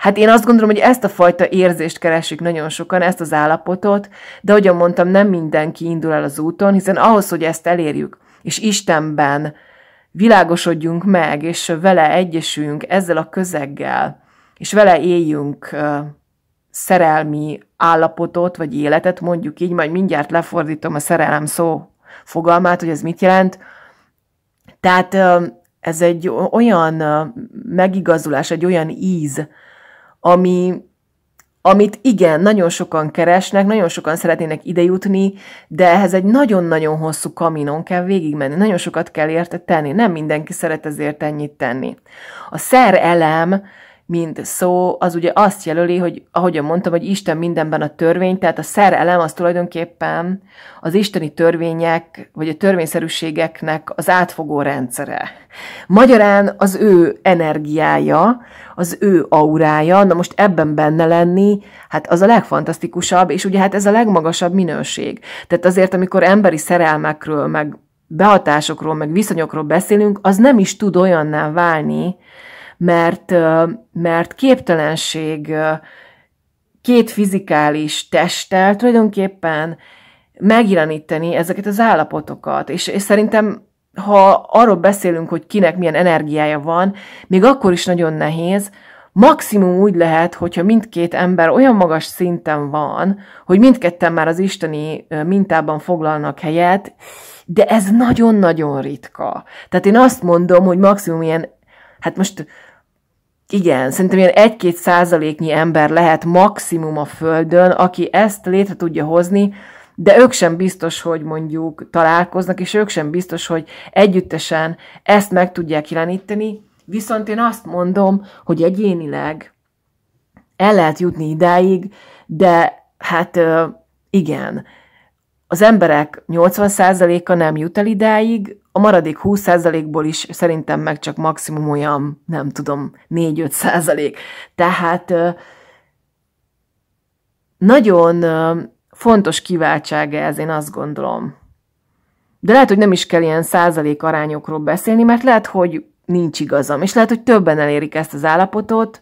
Hát én azt gondolom, hogy ezt a fajta érzést keresik nagyon sokan, ezt az állapotot, de ahogyan mondtam, nem mindenki indul el az úton, hiszen ahhoz, hogy ezt elérjük, és Istenben világosodjunk meg, és vele egyesüljünk ezzel a közeggel, és vele éljünk szerelmi állapotot, vagy életet, mondjuk így, majd mindjárt lefordítom a szerelem szó fogalmát, hogy ez mit jelent. Tehát ez egy olyan megigazulás, egy olyan íz, ami, amit igen, nagyon sokan keresnek, nagyon sokan szeretnének idejutni, de ehhez egy nagyon-nagyon hosszú kaminon kell végigmenni, nagyon sokat kell érte tenni, nem mindenki szeret ezért ennyit tenni. A szerelem elem mint szó, az ugye azt jelöli, hogy ahogyan mondtam, hogy Isten mindenben a törvény, tehát a szer elem az tulajdonképpen az isteni törvények, vagy a törvényszerűségeknek az átfogó rendszere. Magyarán az ő energiája, az ő aurája, na most ebben benne lenni, hát az a legfantasztikusabb, és ugye hát ez a legmagasabb minőség. Tehát azért, amikor emberi szerelmekről, meg behatásokról, meg viszonyokról beszélünk, az nem is tud olyanná válni, mert, mert képtelenség két fizikális testtel tulajdonképpen megjeleníteni ezeket az állapotokat. És, és szerintem, ha arról beszélünk, hogy kinek milyen energiája van, még akkor is nagyon nehéz, Maximum úgy lehet, hogyha mindkét ember olyan magas szinten van, hogy mindketten már az isteni mintában foglalnak helyet, de ez nagyon-nagyon ritka. Tehát én azt mondom, hogy maximum ilyen, hát most igen, szerintem ilyen 1-2 százaléknyi ember lehet maximum a Földön, aki ezt létre tudja hozni, de ők sem biztos, hogy mondjuk találkoznak, és ők sem biztos, hogy együttesen ezt meg tudják jeleníteni, viszont én azt mondom, hogy egyénileg el lehet jutni idáig, de hát igen, az emberek 80%-a nem jut el idáig, a maradék 20%-ból is szerintem meg csak maximum olyan, nem tudom, 4-5 százalék. Tehát nagyon fontos kiváltsága ez, én azt gondolom. De lehet, hogy nem is kell ilyen százalék arányokról beszélni, mert lehet, hogy nincs igazam, és lehet, hogy többen elérik ezt az állapotot,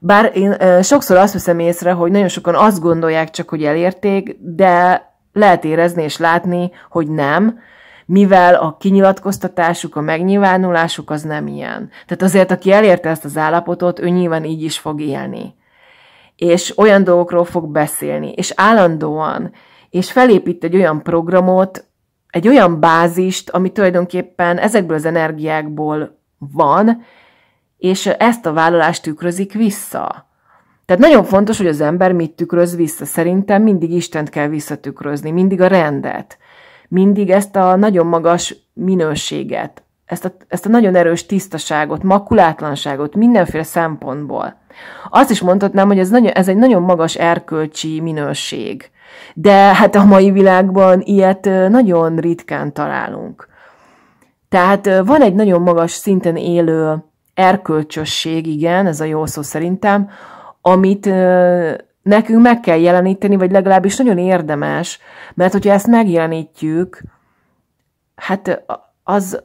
bár én sokszor azt veszem észre, hogy nagyon sokan azt gondolják csak, hogy elérték, de lehet érezni és látni, hogy nem, mivel a kinyilatkoztatásuk, a megnyilvánulásuk az nem ilyen. Tehát azért, aki elérte ezt az állapotot, ő nyilván így is fog élni. És olyan dolgokról fog beszélni, és állandóan, és felépít egy olyan programot, egy olyan bázist, ami tulajdonképpen ezekből az energiákból van, és ezt a vállalást tükrözik vissza. Tehát nagyon fontos, hogy az ember mit tükröz vissza. Szerintem mindig Istent kell visszatükrözni, mindig a rendet, mindig ezt a nagyon magas minőséget, ezt a, ezt a nagyon erős tisztaságot, makulátlanságot mindenféle szempontból. Azt is mondhatnám, hogy ez, nagyon, ez egy nagyon magas erkölcsi minőség. De hát a mai világban ilyet nagyon ritkán találunk. Tehát van egy nagyon magas szinten élő erkölcsösség, igen, ez a jó szó szerintem, amit nekünk meg kell jeleníteni, vagy legalábbis nagyon érdemes, mert hogyha ezt megjelenítjük, hát az,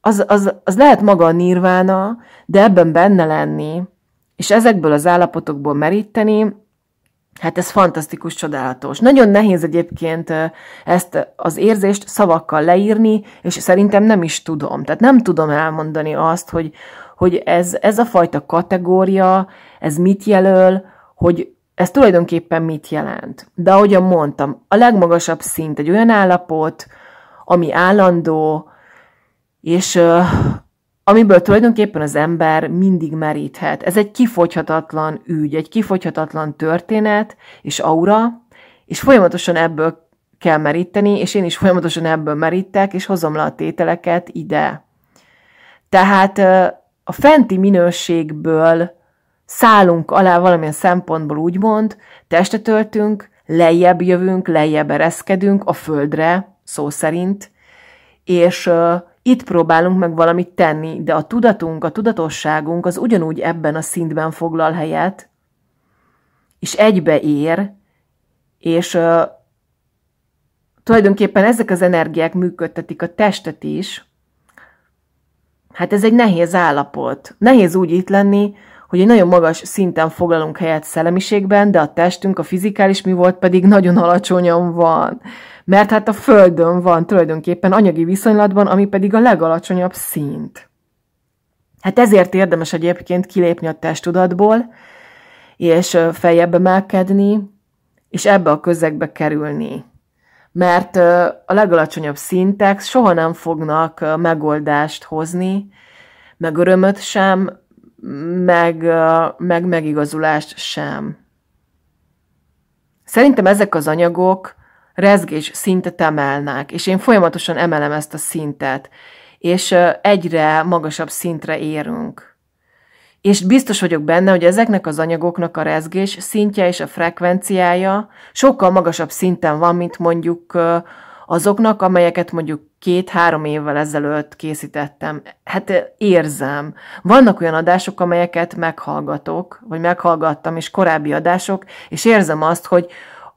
az, az, az lehet maga a nirvána, de ebben benne lenni, és ezekből az állapotokból meríteni, hát ez fantasztikus, csodálatos. Nagyon nehéz egyébként ezt az érzést szavakkal leírni, és szerintem nem is tudom. Tehát nem tudom elmondani azt, hogy, hogy ez, ez a fajta kategória, ez mit jelöl, hogy ez tulajdonképpen mit jelent. De ahogyan mondtam, a legmagasabb szint egy olyan állapot, ami állandó, és uh, amiből tulajdonképpen az ember mindig meríthet. Ez egy kifogyhatatlan ügy, egy kifogyhatatlan történet és aura, és folyamatosan ebből kell meríteni, és én is folyamatosan ebből merítek, és hozom le a tételeket ide. Tehát a fenti minőségből szállunk alá valamilyen szempontból úgymond, testet töltünk, lejjebb jövünk, lejjebb ereszkedünk a földre, szó szerint, és uh, itt próbálunk meg valamit tenni, de a tudatunk, a tudatosságunk az ugyanúgy ebben a szintben foglal helyet, és egybe ér, és uh, tulajdonképpen ezek az energiák működtetik a testet is, Hát ez egy nehéz állapot. Nehéz úgy itt lenni, hogy egy nagyon magas szinten foglalunk helyet szellemiségben, de a testünk, a fizikális mi volt pedig nagyon alacsonyan van. Mert hát a Földön van tulajdonképpen anyagi viszonylatban, ami pedig a legalacsonyabb szint. Hát ezért érdemes egyébként kilépni a testudatból, és feljebb emelkedni, és ebbe a közegbe kerülni mert a legalacsonyabb szintek soha nem fognak megoldást hozni, meg örömöt sem, meg, meg megigazulást sem. Szerintem ezek az anyagok rezgés szintet emelnek, és én folyamatosan emelem ezt a szintet, és egyre magasabb szintre érünk és biztos vagyok benne, hogy ezeknek az anyagoknak a rezgés szintje és a frekvenciája sokkal magasabb szinten van, mint mondjuk azoknak, amelyeket mondjuk két-három évvel ezelőtt készítettem. Hát érzem. Vannak olyan adások, amelyeket meghallgatok, vagy meghallgattam, és korábbi adások, és érzem azt, hogy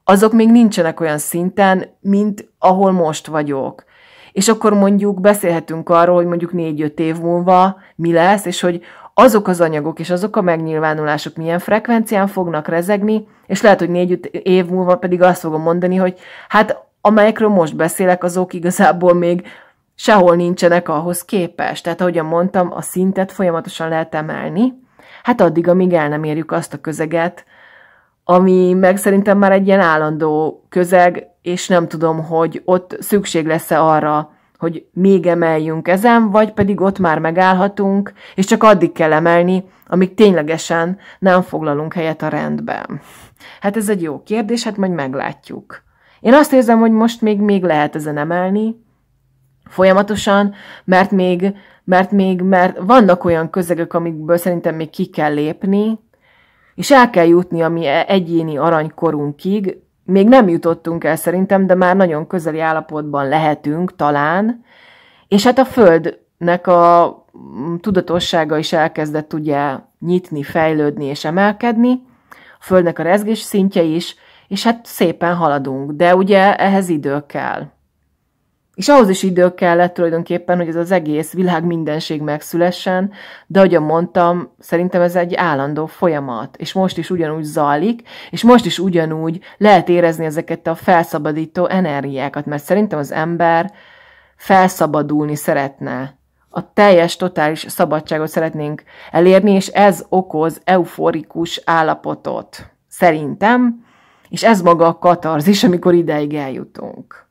azok még nincsenek olyan szinten, mint ahol most vagyok. És akkor mondjuk beszélhetünk arról, hogy mondjuk négy-öt év múlva mi lesz, és hogy azok az anyagok és azok a megnyilvánulások milyen frekvencián fognak rezegni, és lehet, hogy négy év múlva pedig azt fogom mondani, hogy hát amelyekről most beszélek, azok igazából még sehol nincsenek ahhoz képest. Tehát, ahogyan mondtam, a szintet folyamatosan lehet emelni, hát addig, amíg el nem érjük azt a közeget, ami meg szerintem már egy ilyen állandó közeg, és nem tudom, hogy ott szükség lesz-e arra, hogy még emeljünk ezen, vagy pedig ott már megállhatunk, és csak addig kell emelni, amíg ténylegesen nem foglalunk helyet a rendben. Hát ez egy jó kérdés, hát majd meglátjuk. Én azt érzem, hogy most még, még lehet ezen emelni, folyamatosan, mert még, mert még mert vannak olyan közegek, amikből szerintem még ki kell lépni, és el kell jutni a mi e-, egyéni aranykorunkig, még nem jutottunk el szerintem, de már nagyon közeli állapotban lehetünk talán, és hát a Földnek a mm, tudatossága is elkezdett ugye nyitni, fejlődni és emelkedni, a Földnek a rezgés szintje is, és hát szépen haladunk, de ugye ehhez idő kell. És ahhoz is idő kellett tulajdonképpen, hogy ez az egész világ mindenség megszülessen, de ahogy mondtam, szerintem ez egy állandó folyamat, és most is ugyanúgy zajlik, és most is ugyanúgy lehet érezni ezeket a felszabadító energiákat, mert szerintem az ember felszabadulni szeretne. A teljes, totális szabadságot szeretnénk elérni, és ez okoz euforikus állapotot. Szerintem, és ez maga a katarzis, amikor ideig eljutunk.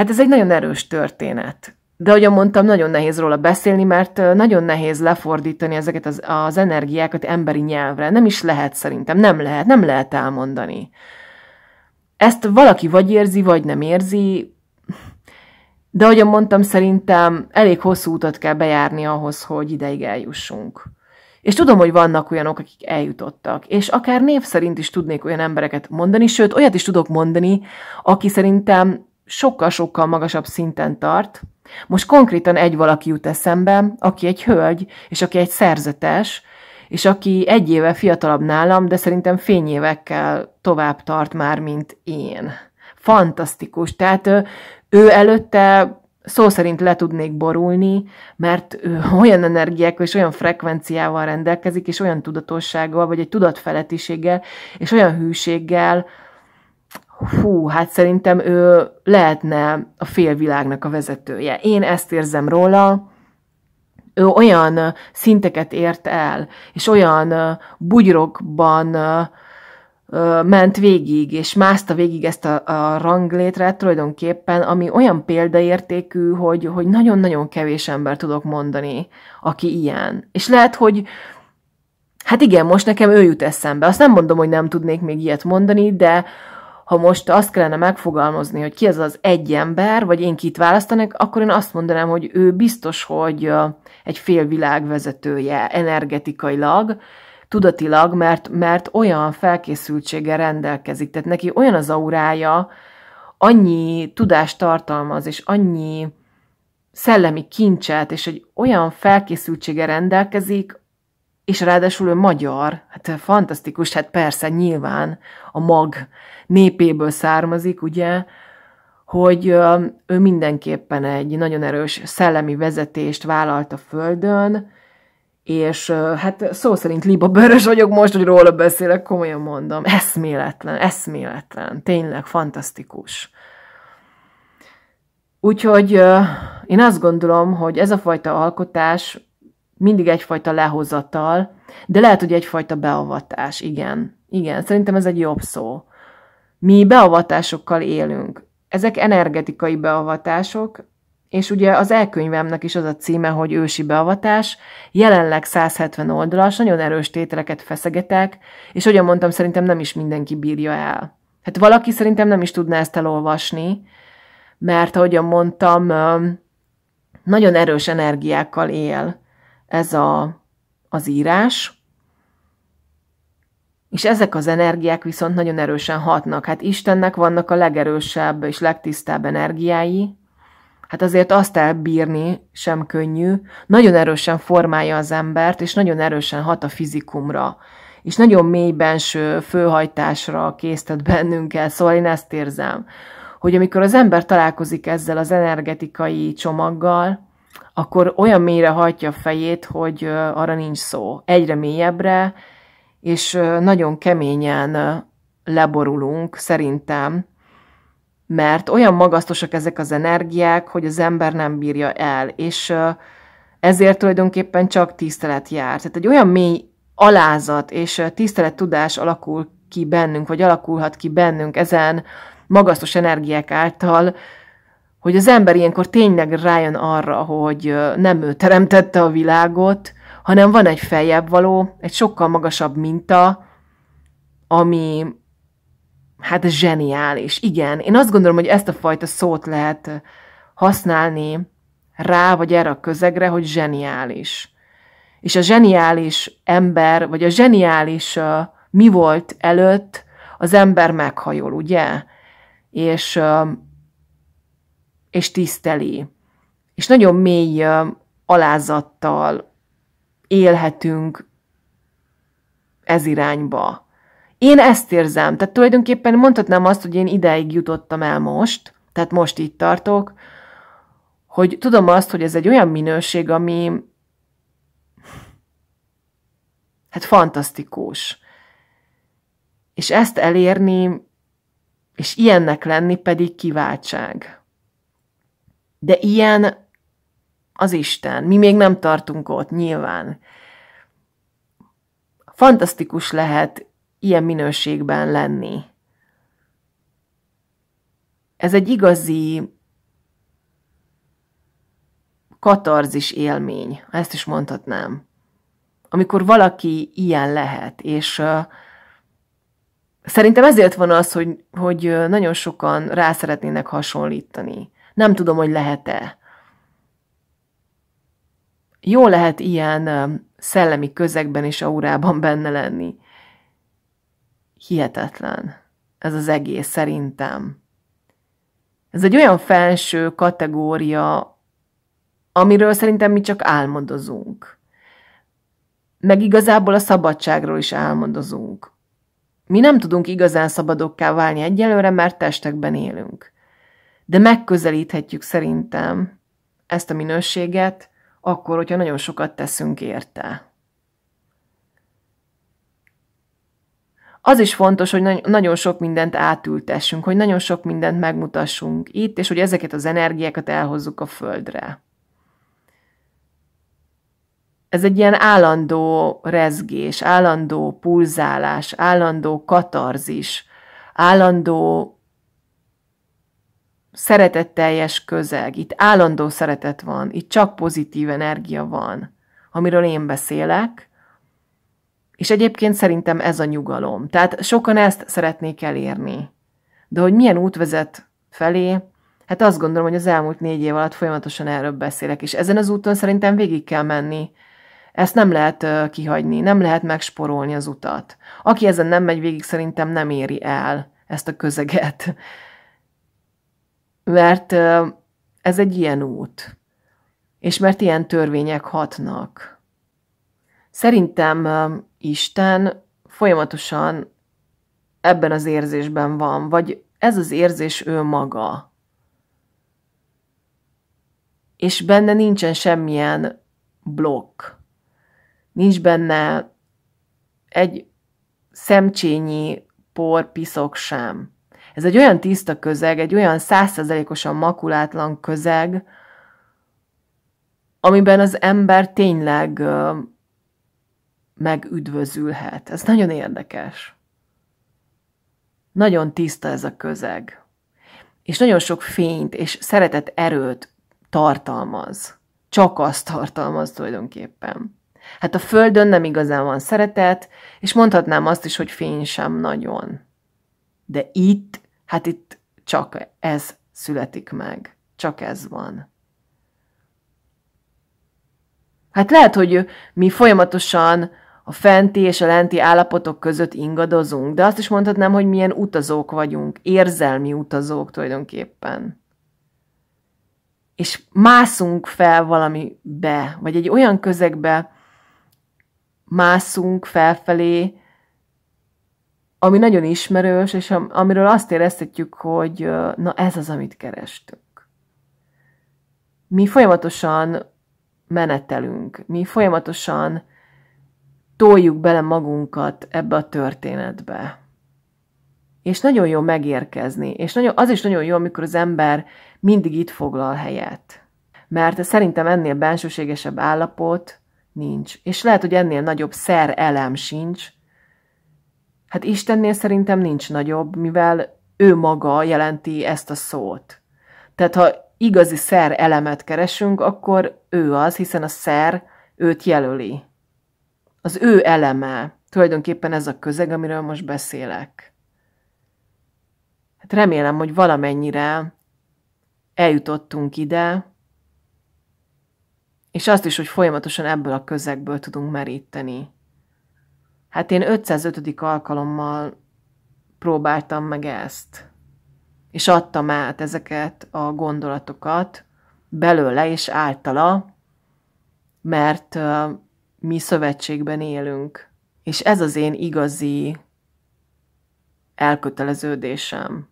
Hát ez egy nagyon erős történet. De ahogy mondtam, nagyon nehéz róla beszélni, mert nagyon nehéz lefordítani ezeket az, az energiákat emberi nyelvre. Nem is lehet szerintem, nem lehet, nem lehet elmondani. Ezt valaki vagy érzi, vagy nem érzi, de ahogy mondtam, szerintem elég hosszú utat kell bejárni ahhoz, hogy ideig eljussunk. És tudom, hogy vannak olyanok, akik eljutottak, és akár név szerint is tudnék olyan embereket mondani, sőt, olyat is tudok mondani, aki szerintem sokkal-sokkal magasabb szinten tart. Most konkrétan egy valaki jut eszembe, aki egy hölgy, és aki egy szerzetes, és aki egy éve fiatalabb nálam, de szerintem fényévekkel tovább tart már, mint én. Fantasztikus. Tehát ő, ő előtte szó szerint le tudnék borulni, mert ő olyan energiákkal és olyan frekvenciával rendelkezik, és olyan tudatossággal, vagy egy tudatfeletiséggel, és olyan hűséggel, hú, hát szerintem ő lehetne a félvilágnak a vezetője. Én ezt érzem róla, ő olyan szinteket ért el, és olyan bugyrokban ment végig, és mászta végig ezt a, a ranglétre tulajdonképpen, ami olyan példaértékű, hogy, hogy nagyon-nagyon kevés ember tudok mondani, aki ilyen. És lehet, hogy hát igen, most nekem ő jut eszembe. Azt nem mondom, hogy nem tudnék még ilyet mondani, de ha most azt kellene megfogalmazni, hogy ki ez az egy ember, vagy én kit választanak, akkor én azt mondanám, hogy ő biztos, hogy egy félvilág vezetője energetikailag, tudatilag, mert, mert olyan felkészültsége rendelkezik, tehát neki olyan az aurája, annyi tudást tartalmaz, és annyi szellemi kincset, és egy olyan felkészültsége rendelkezik, és ráadásul ő magyar, hát fantasztikus, hát persze, nyilván a mag népéből származik, ugye, hogy ő mindenképpen egy nagyon erős szellemi vezetést vállalt a földön, és hát szó szerint liba bőrös vagyok most, hogy róla beszélek, komolyan mondom. Eszméletlen, eszméletlen, tényleg fantasztikus. Úgyhogy én azt gondolom, hogy ez a fajta alkotás mindig egyfajta lehozatal, de lehet, hogy egyfajta beavatás, igen. Igen, szerintem ez egy jobb szó. Mi beavatásokkal élünk. Ezek energetikai beavatások, és ugye az elkönyvemnek is az a címe, hogy ősi beavatás, jelenleg 170 oldalas, nagyon erős tételeket feszegetek, és ugye, mondtam, szerintem nem is mindenki bírja el. Hát valaki szerintem nem is tudná ezt elolvasni, mert ahogyan mondtam, nagyon erős energiákkal él ez a, az írás, és ezek az energiák viszont nagyon erősen hatnak. Hát Istennek vannak a legerősebb és legtisztább energiái, hát azért azt elbírni sem könnyű, nagyon erősen formálja az embert, és nagyon erősen hat a fizikumra, és nagyon mély benső főhajtásra késztet bennünket, szóval én ezt érzem, hogy amikor az ember találkozik ezzel az energetikai csomaggal, akkor olyan mélyre hajtja a fejét, hogy arra nincs szó. Egyre mélyebbre, és nagyon keményen leborulunk, szerintem, mert olyan magasztosak ezek az energiák, hogy az ember nem bírja el, és ezért tulajdonképpen csak tisztelet jár. Tehát egy olyan mély alázat és tisztelet tudás alakul ki bennünk, vagy alakulhat ki bennünk ezen magasztos energiák által, hogy az ember ilyenkor tényleg rájön arra, hogy nem ő teremtette a világot, hanem van egy feljebb való, egy sokkal magasabb minta, ami hát zseniális. Igen, én azt gondolom, hogy ezt a fajta szót lehet használni rá, vagy erre a közegre, hogy zseniális. És a zseniális ember, vagy a zseniális uh, mi volt előtt, az ember meghajol, ugye? És uh, és tiszteli. És nagyon mély alázattal élhetünk ez irányba. Én ezt érzem, tehát tulajdonképpen mondhatnám azt, hogy én ideig jutottam el most, tehát most itt tartok, hogy tudom azt, hogy ez egy olyan minőség, ami hát fantasztikus. És ezt elérni, és ilyennek lenni pedig kiváltság. De ilyen az Isten. Mi még nem tartunk ott, nyilván. Fantasztikus lehet ilyen minőségben lenni. Ez egy igazi katarzis élmény, ezt is mondhatnám. Amikor valaki ilyen lehet, és uh, szerintem ezért van az, hogy, hogy nagyon sokan rá szeretnének hasonlítani. Nem tudom, hogy lehet-e. Jó lehet ilyen szellemi közegben és aurában benne lenni. Hihetetlen. Ez az egész szerintem. Ez egy olyan felső kategória, amiről szerintem mi csak álmodozunk. Meg igazából a szabadságról is álmodozunk. Mi nem tudunk igazán szabadokká válni egyelőre, mert testekben élünk de megközelíthetjük szerintem ezt a minőséget, akkor, hogyha nagyon sokat teszünk érte. Az is fontos, hogy nagyon sok mindent átültessünk, hogy nagyon sok mindent megmutassunk itt, és hogy ezeket az energiákat elhozzuk a földre. Ez egy ilyen állandó rezgés, állandó pulzálás, állandó katarzis, állandó szeretetteljes közeg, itt állandó szeretet van, itt csak pozitív energia van, amiről én beszélek, és egyébként szerintem ez a nyugalom. Tehát sokan ezt szeretnék elérni. De hogy milyen út vezet felé, hát azt gondolom, hogy az elmúlt négy év alatt folyamatosan erről beszélek, és ezen az úton szerintem végig kell menni. Ezt nem lehet kihagyni, nem lehet megsporolni az utat. Aki ezen nem megy végig, szerintem nem éri el ezt a közeget mert ez egy ilyen út, és mert ilyen törvények hatnak. Szerintem Isten folyamatosan ebben az érzésben van, vagy ez az érzés ő maga. És benne nincsen semmilyen blokk. Nincs benne egy szemcsényi por, piszok sem. Ez egy olyan tiszta közeg, egy olyan százszerzelékosan makulátlan közeg, amiben az ember tényleg megüdvözülhet. Ez nagyon érdekes. Nagyon tiszta ez a közeg. És nagyon sok fényt és szeretet erőt tartalmaz. Csak azt tartalmaz tulajdonképpen. Hát a Földön nem igazán van szeretet, és mondhatnám azt is, hogy fény sem nagyon. De itt Hát itt csak ez születik meg. Csak ez van. Hát lehet, hogy mi folyamatosan a fenti és a lenti állapotok között ingadozunk, de azt is mondhatnám, hogy milyen utazók vagyunk, érzelmi utazók tulajdonképpen. És mászunk fel valamibe, vagy egy olyan közegbe mászunk felfelé, ami nagyon ismerős, és am- amiről azt éreztetjük, hogy na ez az, amit kerestünk. Mi folyamatosan menetelünk, mi folyamatosan toljuk bele magunkat ebbe a történetbe. És nagyon jó megérkezni, és nagyon, az is nagyon jó, amikor az ember mindig itt foglal helyet. Mert szerintem ennél bensőségesebb állapot nincs. És lehet, hogy ennél nagyobb szer elem sincs, Hát Istennél szerintem nincs nagyobb, mivel ő maga jelenti ezt a szót. Tehát ha igazi szer elemet keresünk, akkor ő az, hiszen a szer őt jelöli. Az ő eleme, tulajdonképpen ez a közeg, amiről most beszélek. Hát remélem, hogy valamennyire eljutottunk ide, és azt is, hogy folyamatosan ebből a közegből tudunk meríteni. Hát én 505. alkalommal próbáltam meg ezt, és adtam át ezeket a gondolatokat belőle és általa, mert mi szövetségben élünk. És ez az én igazi elköteleződésem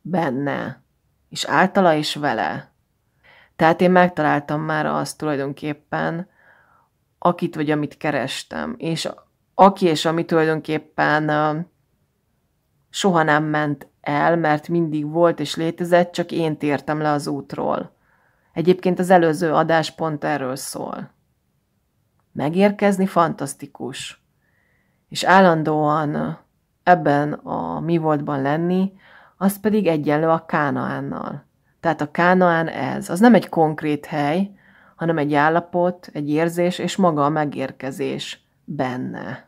benne, és általa és vele. Tehát én megtaláltam már azt tulajdonképpen, akit vagy amit kerestem, és aki és ami tulajdonképpen soha nem ment el, mert mindig volt és létezett, csak én tértem le az útról. Egyébként az előző adás pont erről szól. Megérkezni fantasztikus. És állandóan ebben a mi voltban lenni, az pedig egyenlő a Kánaánnal. Tehát a Kánaán ez. Az nem egy konkrét hely, hanem egy állapot, egy érzés és maga a megérkezés benne.